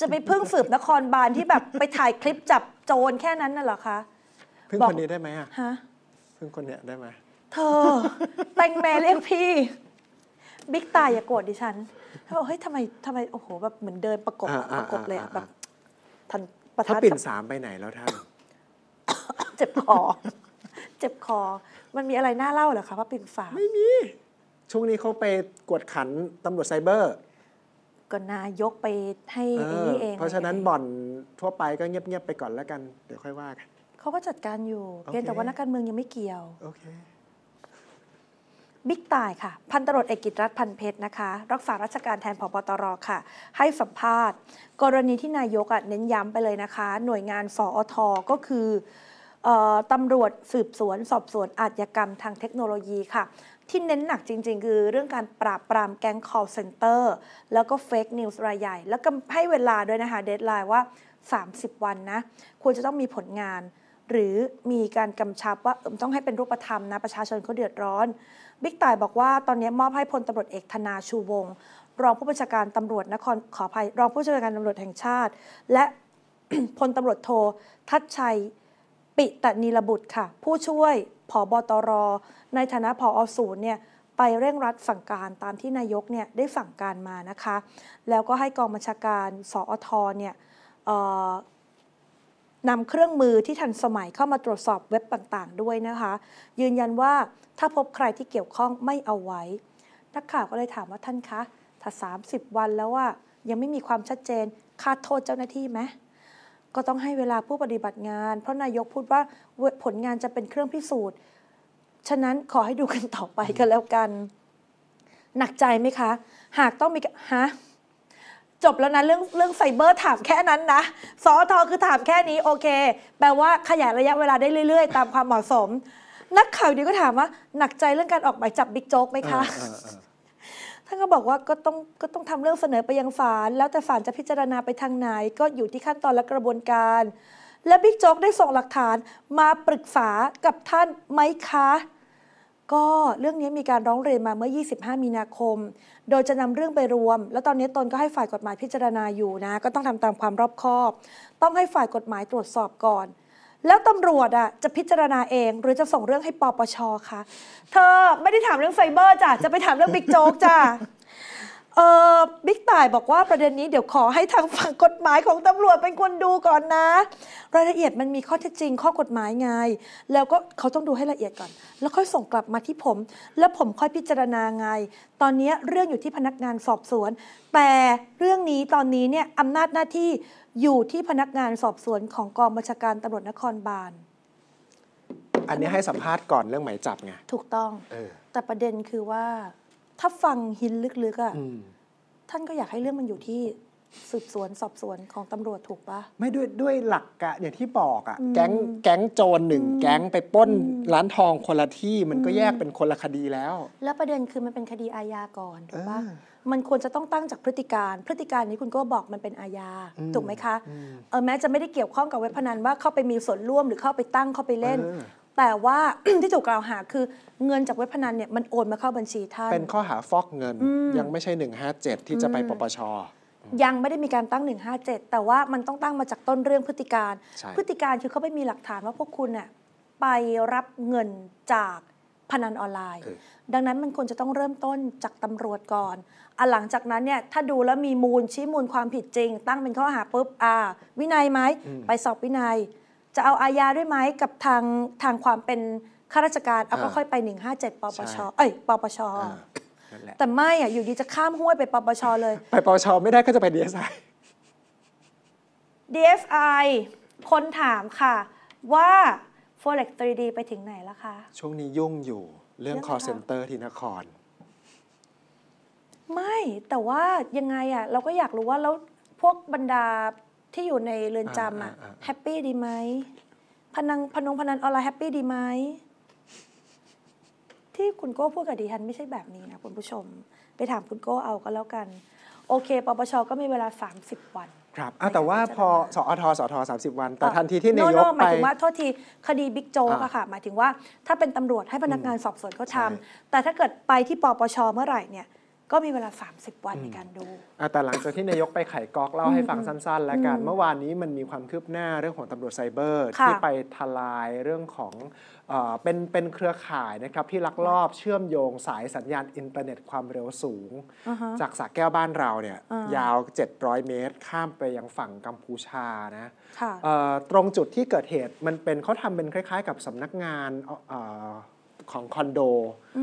จะไปพึ่งสืบนครบาลที่แบบไปถ่ายคลิปจับโจรแค่นั้นน่ะเหรอคะ พึ่งคนนี้ได้ไหมอะฮะ พึ่งคนเนี้ยได้ไหมเธอแตงแม่เรียกพี่บิ๊กตาย อย่าโกรธดิฉันเขาบอกเฮ้ยทำไมทำไมโอ้โหแบบเหมือนเดินประกบ ประกบเลยแบบทันประถ้าทัปิ่นสามไปไหนแล้ว ท่านเจ็บคอเจ็บคอมันมีอะไรน่าเล่าเหรอคะว่าปิ่นฝามไม่มี ช่วงนี้เขาไปกวดขันตำรวจไซเบอร์ ก็นายกไปให้ไอ้นี่เอง เพราะฉะนั้น บ่อนทั่วไปก็เงียบ ๆ ไปก่อนแล้วกันเดี๋ยวค่อยว่ากันเขาก็จัดการอยู่เเพียงแต่ว่านักการเมืองยังไม่เกี่ยวโอเคบิ๊กตายค่ะ พันตรดเอกกิจรัฐพันเพชรนะคะรักษาราชการแทนผบตรค่ะ ให้สัมภาษณ์กรณีที่นายกเน้นย้ำไปเลยนะคะ หน่วยงานสอทก็คือตำรวจสืบสวน สอบสวนอาชญากรรมทางเทคโนโลยีค่ะ ที่เน้นหนักจริงๆ คือเรื่องการปราบปรามแก๊งคอลเซ็นเตอร์ แล้วก็เฟกนิวส์รายใหญ่ แล้วก็ให้เวลาด้วยนะคะเดทไลน์ว่า 30 วันนะควรจะต้องมีผลงาน หรือมีการกำชับว่าต้องให้เป็นรูปธรรมนะประชาชนเขาเดือดร้อนบิ๊กต่ายบอกว่าตอนนี้มอบให้พลตำารวจเอกธนาชูวง รองผู้บัญชาการตำรวจนครขออภัยรองผู้บัญชาการตำรวจแห่งชาติ และพลตำรวจโททัชชัยปิตนีระบุตรค่ะ ผู้ช่วยผอบอตรในฐานะผอศูนย์เนี่ยไปเร่งรัดสั่งการตามที่นายกเนี่ยได้สั่งการมานะคะ แล้วก็ให้กองบัญชาการสอทเนี่ยนำเครื่องมือที่ทันสมัยเข้ามาตรวจสอบเว็บต่าง ๆ ด้วยนะคะ ยืนยันว่าถ้าพบใครที่เกี่ยวข้องไม่เอาไว้นักข่าวก็เลยถามว่าท่านคะ ถ้า 30 วันแล้วว่ายังไม่มีความชัดเจนคาดโทษเจ้าหน้าที่ไหมก็ต้องให้เวลาผู้ปฏิบัติงาน เพราะนายกพูดว่า ผลงานจะเป็นเครื่องพิสูจน์ฉะนั้นขอให้ดูกันต่อไปกันแล้วกัน หนักใจไหมคะ หากต้องมีฮะจบแล้วนะเรื่องเรื่องไซเบอร์ถามแค่นั้นนะ สอทอคือถามแค่นี้โอเค แปลว่าขยายระยะเวลาได้เรื่อยๆ ตามความเหมาะสม นักข่าวเดียวก็ถามว่าหนักใจเรื่องการออกหมายจับบิ๊กโจ๊กไหมคะ ท่านก็บอกว่าก็ต้องก็ต้องทำเรื่องเสนอไปยังศาลแล้วแต่ศาลจะพิจารณาไปทางไหน ก็อยู่ที่ขั้นตอนและกระบวนการ และบิ๊กโจ๊กได้ส่งหลักฐานมาปรึกษากับท่านไหมคะก็เรื่องนี้มีการร้องเรียนมาเมื่อ 25 มีนาคม โดยจะนำเรื่องไปรวม แล้วตอนนี้ตนก็ให้ฝ่ายกฎหมายพิจารณาอยู่นะ ก็ต้องทำตามความรอบคอบ ต้องให้ฝ่ายกฎหมายตรวจสอบก่อน แล้วตำรวจอ่ะจะพิจารณาเอง หรือจะส่งเรื่องให้ปปช คะ เธอไม่ได้ถามเรื่องไฟเบอร์จ้ะ จะไปถามเรื่องบิ๊กโจ๊กจ้ะเออบิ๊กต่ายบอกว่าประเด็นนี้เดี๋ยวขอให้ทางฝั่งกฎหมายของตำรวจเป็นคนดูก่อนนะรายละเอียดมันมีข้อเท็จจริงข้อกฎหมายไงแล้วก็เขาต้องดูให้ละเอียดก่อนแล้วค่อยส่งกลับมาที่ผม แล้วผมค่อยพิจารณาไง ตอนนี้เรื่องอยู่ที่พนักงานสอบสวนแต่เรื่องนี้ตอนนี้เนี่ยอำนาจหน้าที่อยู่ที่พนักงานสอบสวนของกองบัญชาการตำรวจนครบาลอันนี้ให้สัมภาษณ์ก่อนเรื่องหมายจับไงถูกต้องออแต่ประเด็นคือว่าถ้าฟังหินลึกๆอ่ะท่านก็อยากให้เรื่องมันอยู่ที่สืบสวนสอบสวนของตำรวจถูกปะไม่ด้วยด้วยหลักอะอย่างที่บอกอะแก๊งแก๊งโจรหนึ่งแก๊งไปป้นร้านทองคนละที่มันก็แยกเป็นคนละคดีแล้ว แล้วประเด็นคือมันเป็นคดีอาญาก่อนถูกปะมันควรจะต้องตั้งจากพฤติการพฤติการนี้คุณก็บอกมันเป็นอาญา ถูกไหมคะเออแม้จะไม่ได้เกี่ยวข้องกับเว็บพนันว่าเข้าไปมีส่วนร่วมหรือเข้าไปตั้งเข้าไปเล่นแต่ว่า ที่ถูกกล่าวหาคือเงินจากเว็บพนันเนี่ยมันโอนมาเข้าบัญชีท่าน เป็นข้อหาฟอกเงิน ยังไม่ใช่ 157 ที่จะไปปปชยังไม่ได้มีการตั้ง 157 แต่ว่ามันต้องตั้งมาจากต้นเรื่องพฤติการ พฤติการคือเขาไม่มีหลักฐานว่าพวกคุณน่ยไปรับเงินจากพนันออนไลน์ ดังนั้นมันควรจะต้องเริ่มต้นจากตำรวจก่อนอหลังจากนั้นเนี่ยถ้าดูแล้วมีมูลชี้มูลความผิดจริง ตั้งเป็นข้อหาปุ๊บอ่าวินัยไหมไปสอบวินัยจะเอาอาญาด้วยไหมกับทางทางความเป็นข้าราชการ เอาก็ค่อยไป 157ปปช เอ้ยปปชแต่ไม่อ่ะ อยู่ดีจะข้ามห้วยไป ปปช เลย ไปปปช ไม่ได้ก็จะไปดีเอสไอดีเอสไอคนถามค่ะว่า Forex 3D ไปถึงไหนแล้วคะช่วงนี้ยุ่งอยู่เรื่องค c เซ็นเตอร์ที่นครไม่แต่ว่ายังไงอ่ะเราก็อยากรู้ว่าแล้วพวกบรรดาที่อยู่ในเรือนจำอะแฮปปี้ดีไหม พนังพนงพนันออนไลน์แฮปปี้ดีไหม ที่คุณโก้พูดกับดิฉันไม่ใช่แบบนี้นะ คุณผู้ชมไปถามคุณโก้เอาก็แล้วกัน โอเคปปชก็มีเวลา 30 วัน ครับแต่ว่าพอ สอทสอทสามสิบวัน แต่ทันทีที่นายกไปหมายถึงว่า โทษที คดีบิ๊กโจ๊กอะค่ะ หมายถึงว่าถ้าเป็นตำรวจให้พนักงานสอบสวนเขาทำแต่ถ้าเกิดไปที่ปปชเมื่อไหร่เนี่ยก็มีเวลา 30 วันในการดู แต่หลังจากที่นายกไปไขก๊อกเล่าให้ฟังสั้น ๆ และกัน เมื่อวานนี้มันมีความคืบหน้าเรื่องของตำรวจไซเบอร์ ที่ไปทลายเรื่องของเป็นเป็นเครือข่ายนะครับที่ลักลอบเชื่อมโยงสายสัญญาณอินเทอร์เน็ตความเร็วสูงจากสระแก้วบ้านเราเนี่ยยาว 700 เมตรข้ามไปยังฝั่งกัมพูชานะตรงจุดที่เกิดเหตุมันเป็นเขาทำเป็นคล้ายๆ กับสำนักงานของคอนโด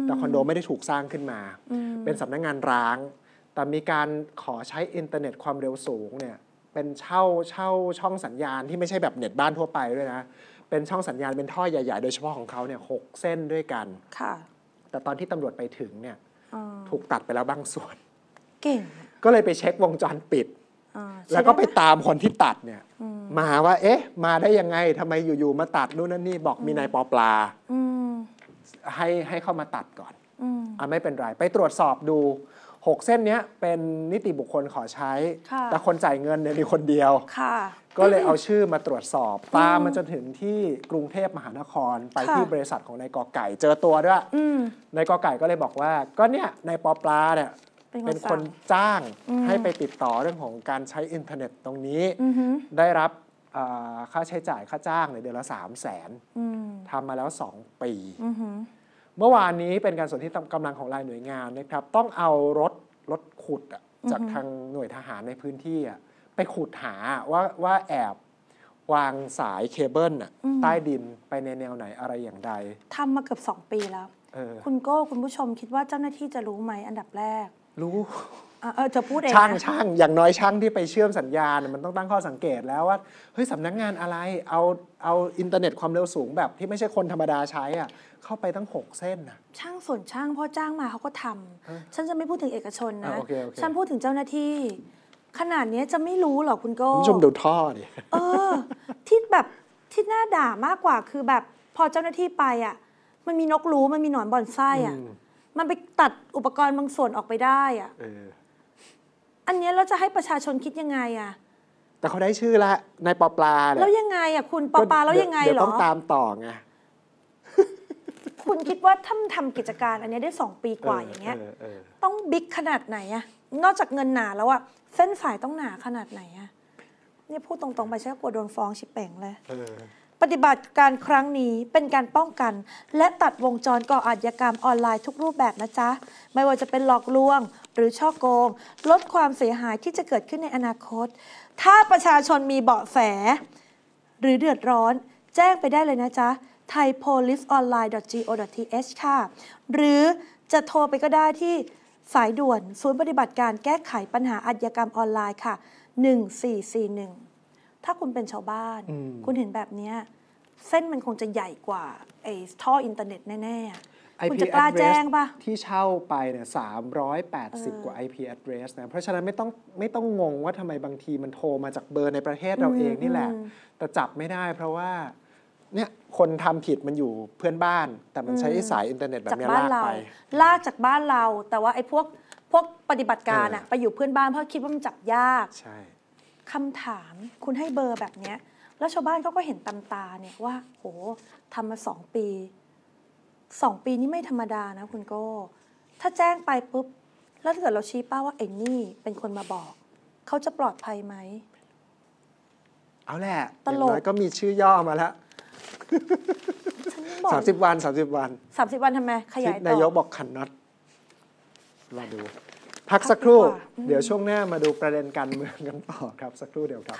แต่คอนโดไม่ได้ถูกสร้างขึ้นมา เป็นสำนักงงานร้าง แต่มีการขอใช้อินเทอร์เน็ตความเร็วสูงเนี่ยเป็นเช่าเช่าช่องสัญญาณที่ไม่ใช่แบบเน็ตบ้านทั่วไปด้วยนะ เป็นช่องสัญญาณเป็นท่อใหญ่ๆ โดยเฉพาะของเขาเนี่ยหกเส้นด้วยกัน ค่ะ แต่ตอนที่ตำรวจไปถึงเนี่ยถูกตัดไปแล้วบางส่วน เก่ง ก็เลยไปเช็ควงจรปิดแล้วก็ไปตามคนที่ตัดเนี่ยมาว่าเอ๊ะ มาได้ยังไงทำไมอยู่ๆมาตัดนู่นนั่นนี่บอกมีนายปอปลาให้ให้เข้ามาตัดก่อนอ่าไม่เป็นไรไปตรวจสอบดู6เส้นนี้เป็นนิติบุคคลขอใช้ แต่คนจ่ายเงินเนี่ยมีคนเดียวก็เลยเอาชื่อมาตรวจสอบ ตามมนจะถึงที่กรุงเทพมหานคร ไปที่บริษัทของนายกอไก่เจอตัวด้วยนายกอไก่ก็เลยบอกว่า ก็เนี่ยนายปอปลาเนี่ยเป็นคนจ้างให้ไปติดต่อเรื่องของการใช้อินเทอร์เน็ตตรงนี้ได้รับค่าใช้จ่ายค่าจ้างในเดือนละสามแสนทำมาแล้วสองปี เมื่อวานนี้เป็นการสนที่กำลังของรายหน่วยงานนะครับ ต้องเอารถรถขุดจากทางหน่วยทหารในพื้นที่ ไปขุดหาว่าว่าแอบวางสายเคเบิล ใต้ดินไปในแนวไหนอะไรอย่างใดทำมาเกือบสองปีแล้วคุณโก้คุณผู้ชมคิดว่าเจ้าหน้าที่จะรู้ไหมอันดับแรก รู้เออจะพูดเองช่างช่างอย่างน้อยช่างที่ไปเชื่อมสัญญาณมันต้องตั้งข้อสังเกตแล้วว่าเฮ้ยสำนักงานอะไรเอาเอาอินเทอร์เน็ตความเร็วสูง แบบที่ไม่ใช่คนธรรมดาใช้อ่ะเข้าไปตั้ง6เส้นนะช่างส่วนช่างพ่อจ้างมาเขาก็ทำ ฉันจะไม่พูดถึงเอกชนนะฉันพูดถึงเจ้าหน้าที่ ขนาดนี้จะไม่รู้หรอคุณโก้ชมดูท่อดิเออที่แบบที่น่าด่ามากกว่าคือแบบพอเจ้าหน้าที่ไปอ่ะมันมีนกรู้มันมีหนอนบ่อนไส้อ่ะมันไปตัดอุปกรณ์บางส่วนออกไปได้อ่ะอันนี้เราจะให้ประชาชนคิดยังไงอะแต่เขาได้ชื่อละนายปอปลา แล้วยังไงอะคุณปอปลาแล้วยังไงเหรอเดี๋ยวต้องตามต่อไง คุณคิดว่า ถ้าทำกิจการ อันนี้ได้สองปีกว่าอย่างเงี้ยต้องบิ๊กขนาดไหนอะนอกจากเงินหนาแล้วอะเส้นสายต้องหนาขนาดไหนอะเนี่ยพูดตรง ๆ ไปใช่กลัวโดนฟ้องชิบเป่งเลย ปฏิบัติการครั้งนี้เป็นการป้องกัน และตัดวงจรก่ออาชญากรรมออนไลน์ทุกรูปแบบนะจ๊ะไม่ว่าจะเป็นหลอกลวงหรือช่อโกง ลดความเสียหายที่จะเกิดขึ้นในอนาคต ถ้าประชาชนมีเบาะแสหรือเดือดร้อนแจ้งไปได้เลยนะจ๊ะ thaipoliceonline.go.th ค่ะ หรือจะโทรไปก็ได้ที่สายด่วน ศูนย์ปฏิบัติการแก้ไขปัญหาอาชญากรรมออนไลน์ค่ะ 1441 ถ้าคุณเป็นชาวบ้าน คุณเห็นแบบนี้เส้นมันคงจะใหญ่กว่า ไอ้ท่ออินเทอร์เน็ตแน่ๆไอพีแอดเรสที่เช่าไปเนี่ยสามร้อยแปดสิบกว่า IP address นะ เพราะฉะนั้นไม่ต้องไม่ต้องงงว่าทำไมบางทีมันโทรมาจากเบอร์ในประเทศเราเองนี่แหละ แต่จับไม่ได้เพราะว่าเนี่ยคนทำผิดมันอยู่เพื่อนบ้าน แต่มันใช้สายอินเทอร์เน็ตแบบนี้ลากไป ลากจากบ้านเรา แต่ว่าไอ้พวกพวกปฏิบัติการอะไปอยู่เพื่อนบ้านเพราะคิดว่ามันจับยาก ใช่คำถามคุณให้เบอร์แบบเนี้ย แล้วชาวบ้านเขาก็เห็นตำตาเนี่ยว่า โหทำมาสองปีสองปีนี้ไม่ธรรมดานะ คุณโก้ถ้าแจ้งไปปุ๊บ แล้วถ้าเกิดเราชี้เป้าว่าเอ็นี่เป็นคนมาบอก เขาจะปลอดภัยไหม เอา แหละตลกงก็มีชื่อย่อมาแล้วสามสิบวันสามสิบวันสามสิบวันทำไมขยาย ต่อนายก บอกขันน็อต มาดู พักสักครู่ เดี๋ยวช่วงหน้ามาดูประเด็นการเมืองกันต่อครับสักครู่เดียวครับ